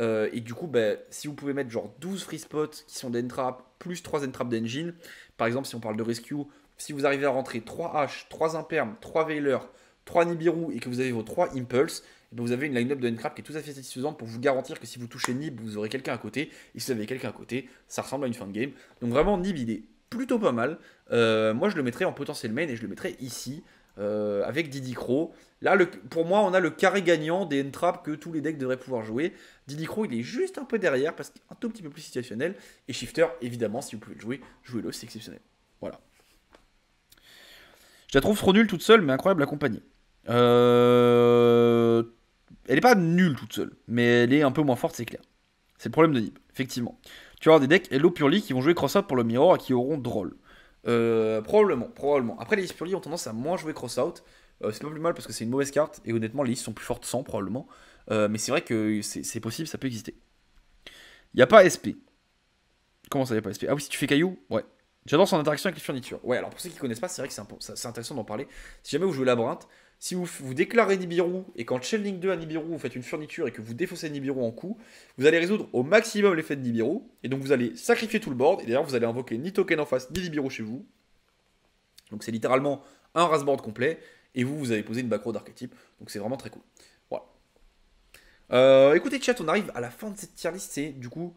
et du coup, ben, si vous pouvez mettre genre 12 free spots qui sont des Entrap plus 3 Entrap d'engine, par exemple, si on parle de Rescue, si vous arrivez à rentrer 3 H, 3 Imperm, 3 Veiler, 3 Nibiru et que vous avez vos 3 Impulse, eh ben, vous avez une line-up de Handcraft qui est tout à fait satisfaisante pour vous garantir que si vous touchez Nib, vous aurez quelqu'un à côté. Et si vous avez quelqu'un à côté, ça ressemble à une fin de game. Donc vraiment, Nib, il est plutôt pas mal. Euh, moi, je le mettrais en potentiel main et je le mettrais ici. Euh, avec Didi Crow. Là, pour moi, on a le carré gagnant des n que tous les decks devraient pouvoir jouer. Didi Crow, il est juste un peu derrière parce qu'il est un tout petit peu plus situationnel. Et Shifter, évidemment, si vous pouvez le jouer, jouez-le, c'est exceptionnel. Voilà. Je la trouve trop nulle toute seule, mais incroyable accompagnée. Euh... Elle est pas nulle toute seule, mais elle est un peu moins forte, c'est clair. C'est le problème de Nib, effectivement. Tu vas avoir des decks Hello Purely qui vont jouer Cross Out pour le Mirror et qui auront drôle. Euh, probablement, probablement. Après, les Purely ont tendance à moins jouer Cross Out. Euh, c'est pas plus mal parce que c'est une mauvaise carte et honnêtement, les listes sont plus fortes sans probablement. Euh, mais c'est vrai que c'est possible, ça peut exister. Il n'y a pas SP. Comment ça, il a pas SP Ah oui, si tu fais caillou Ouais, J'adore son interaction avec les fournitures. Ouais, alors pour ceux qui connaissent pas, c'est vrai que c'est intéressant d'en parler. Si jamais vous jouez Labyrinthe, si vous, vous déclarez Nibiru et quand Chelning 2 à Nibiru, vous faites une fourniture et que vous défaussez Nibiru en coup, vous allez résoudre au maximum l'effet de Nibiru. Et donc vous allez sacrifier tout le board. Et d'ailleurs, vous allez invoquer ni token en face, ni Nibiru chez vous. Donc c'est littéralement un rasboard complet. Et vous, vous avez posé une backrow d'archétype. Donc c'est vraiment très cool. Voilà. Euh, écoutez, chat, on arrive à la fin de cette tier list. C'est du coup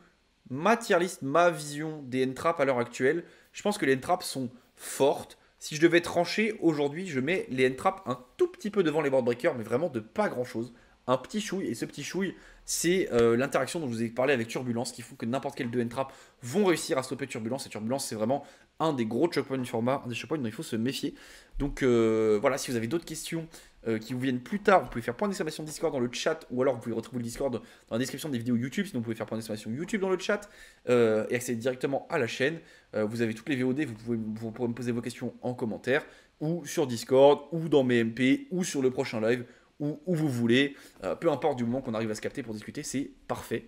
ma tier list, ma vision des n à l'heure actuelle. Je pense que les entraps sont fortes. Si je devais trancher aujourd'hui, je mets les entraps un tout petit peu devant les board breakers, mais vraiment de pas grand chose. Un petit chouille, et ce petit chouille, c'est euh, l'interaction dont je vous ai parlé avec Turbulence, qui font que n'importe quel deux entraps vont réussir à stopper Turbulence. Et Turbulence, c'est vraiment un des gros choke du format, un des choke points dont il faut se méfier. Donc euh, voilà, si vous avez d'autres questions euh, qui vous viennent plus tard, vous pouvez faire point d'exclamation Discord dans le chat, ou alors vous pouvez retrouver le Discord dans la description des vidéos YouTube, sinon vous pouvez faire point d'exclamation YouTube dans le chat, euh, et accéder directement à la chaîne. Euh, vous avez toutes les VOD, vous, pouvez, vous me poser vos questions en commentaire, ou sur Discord, ou dans mes MP, ou sur le prochain live, ou où vous voulez. peu importe du moment qu'on arrive à se capter pour discuter, c'est parfait.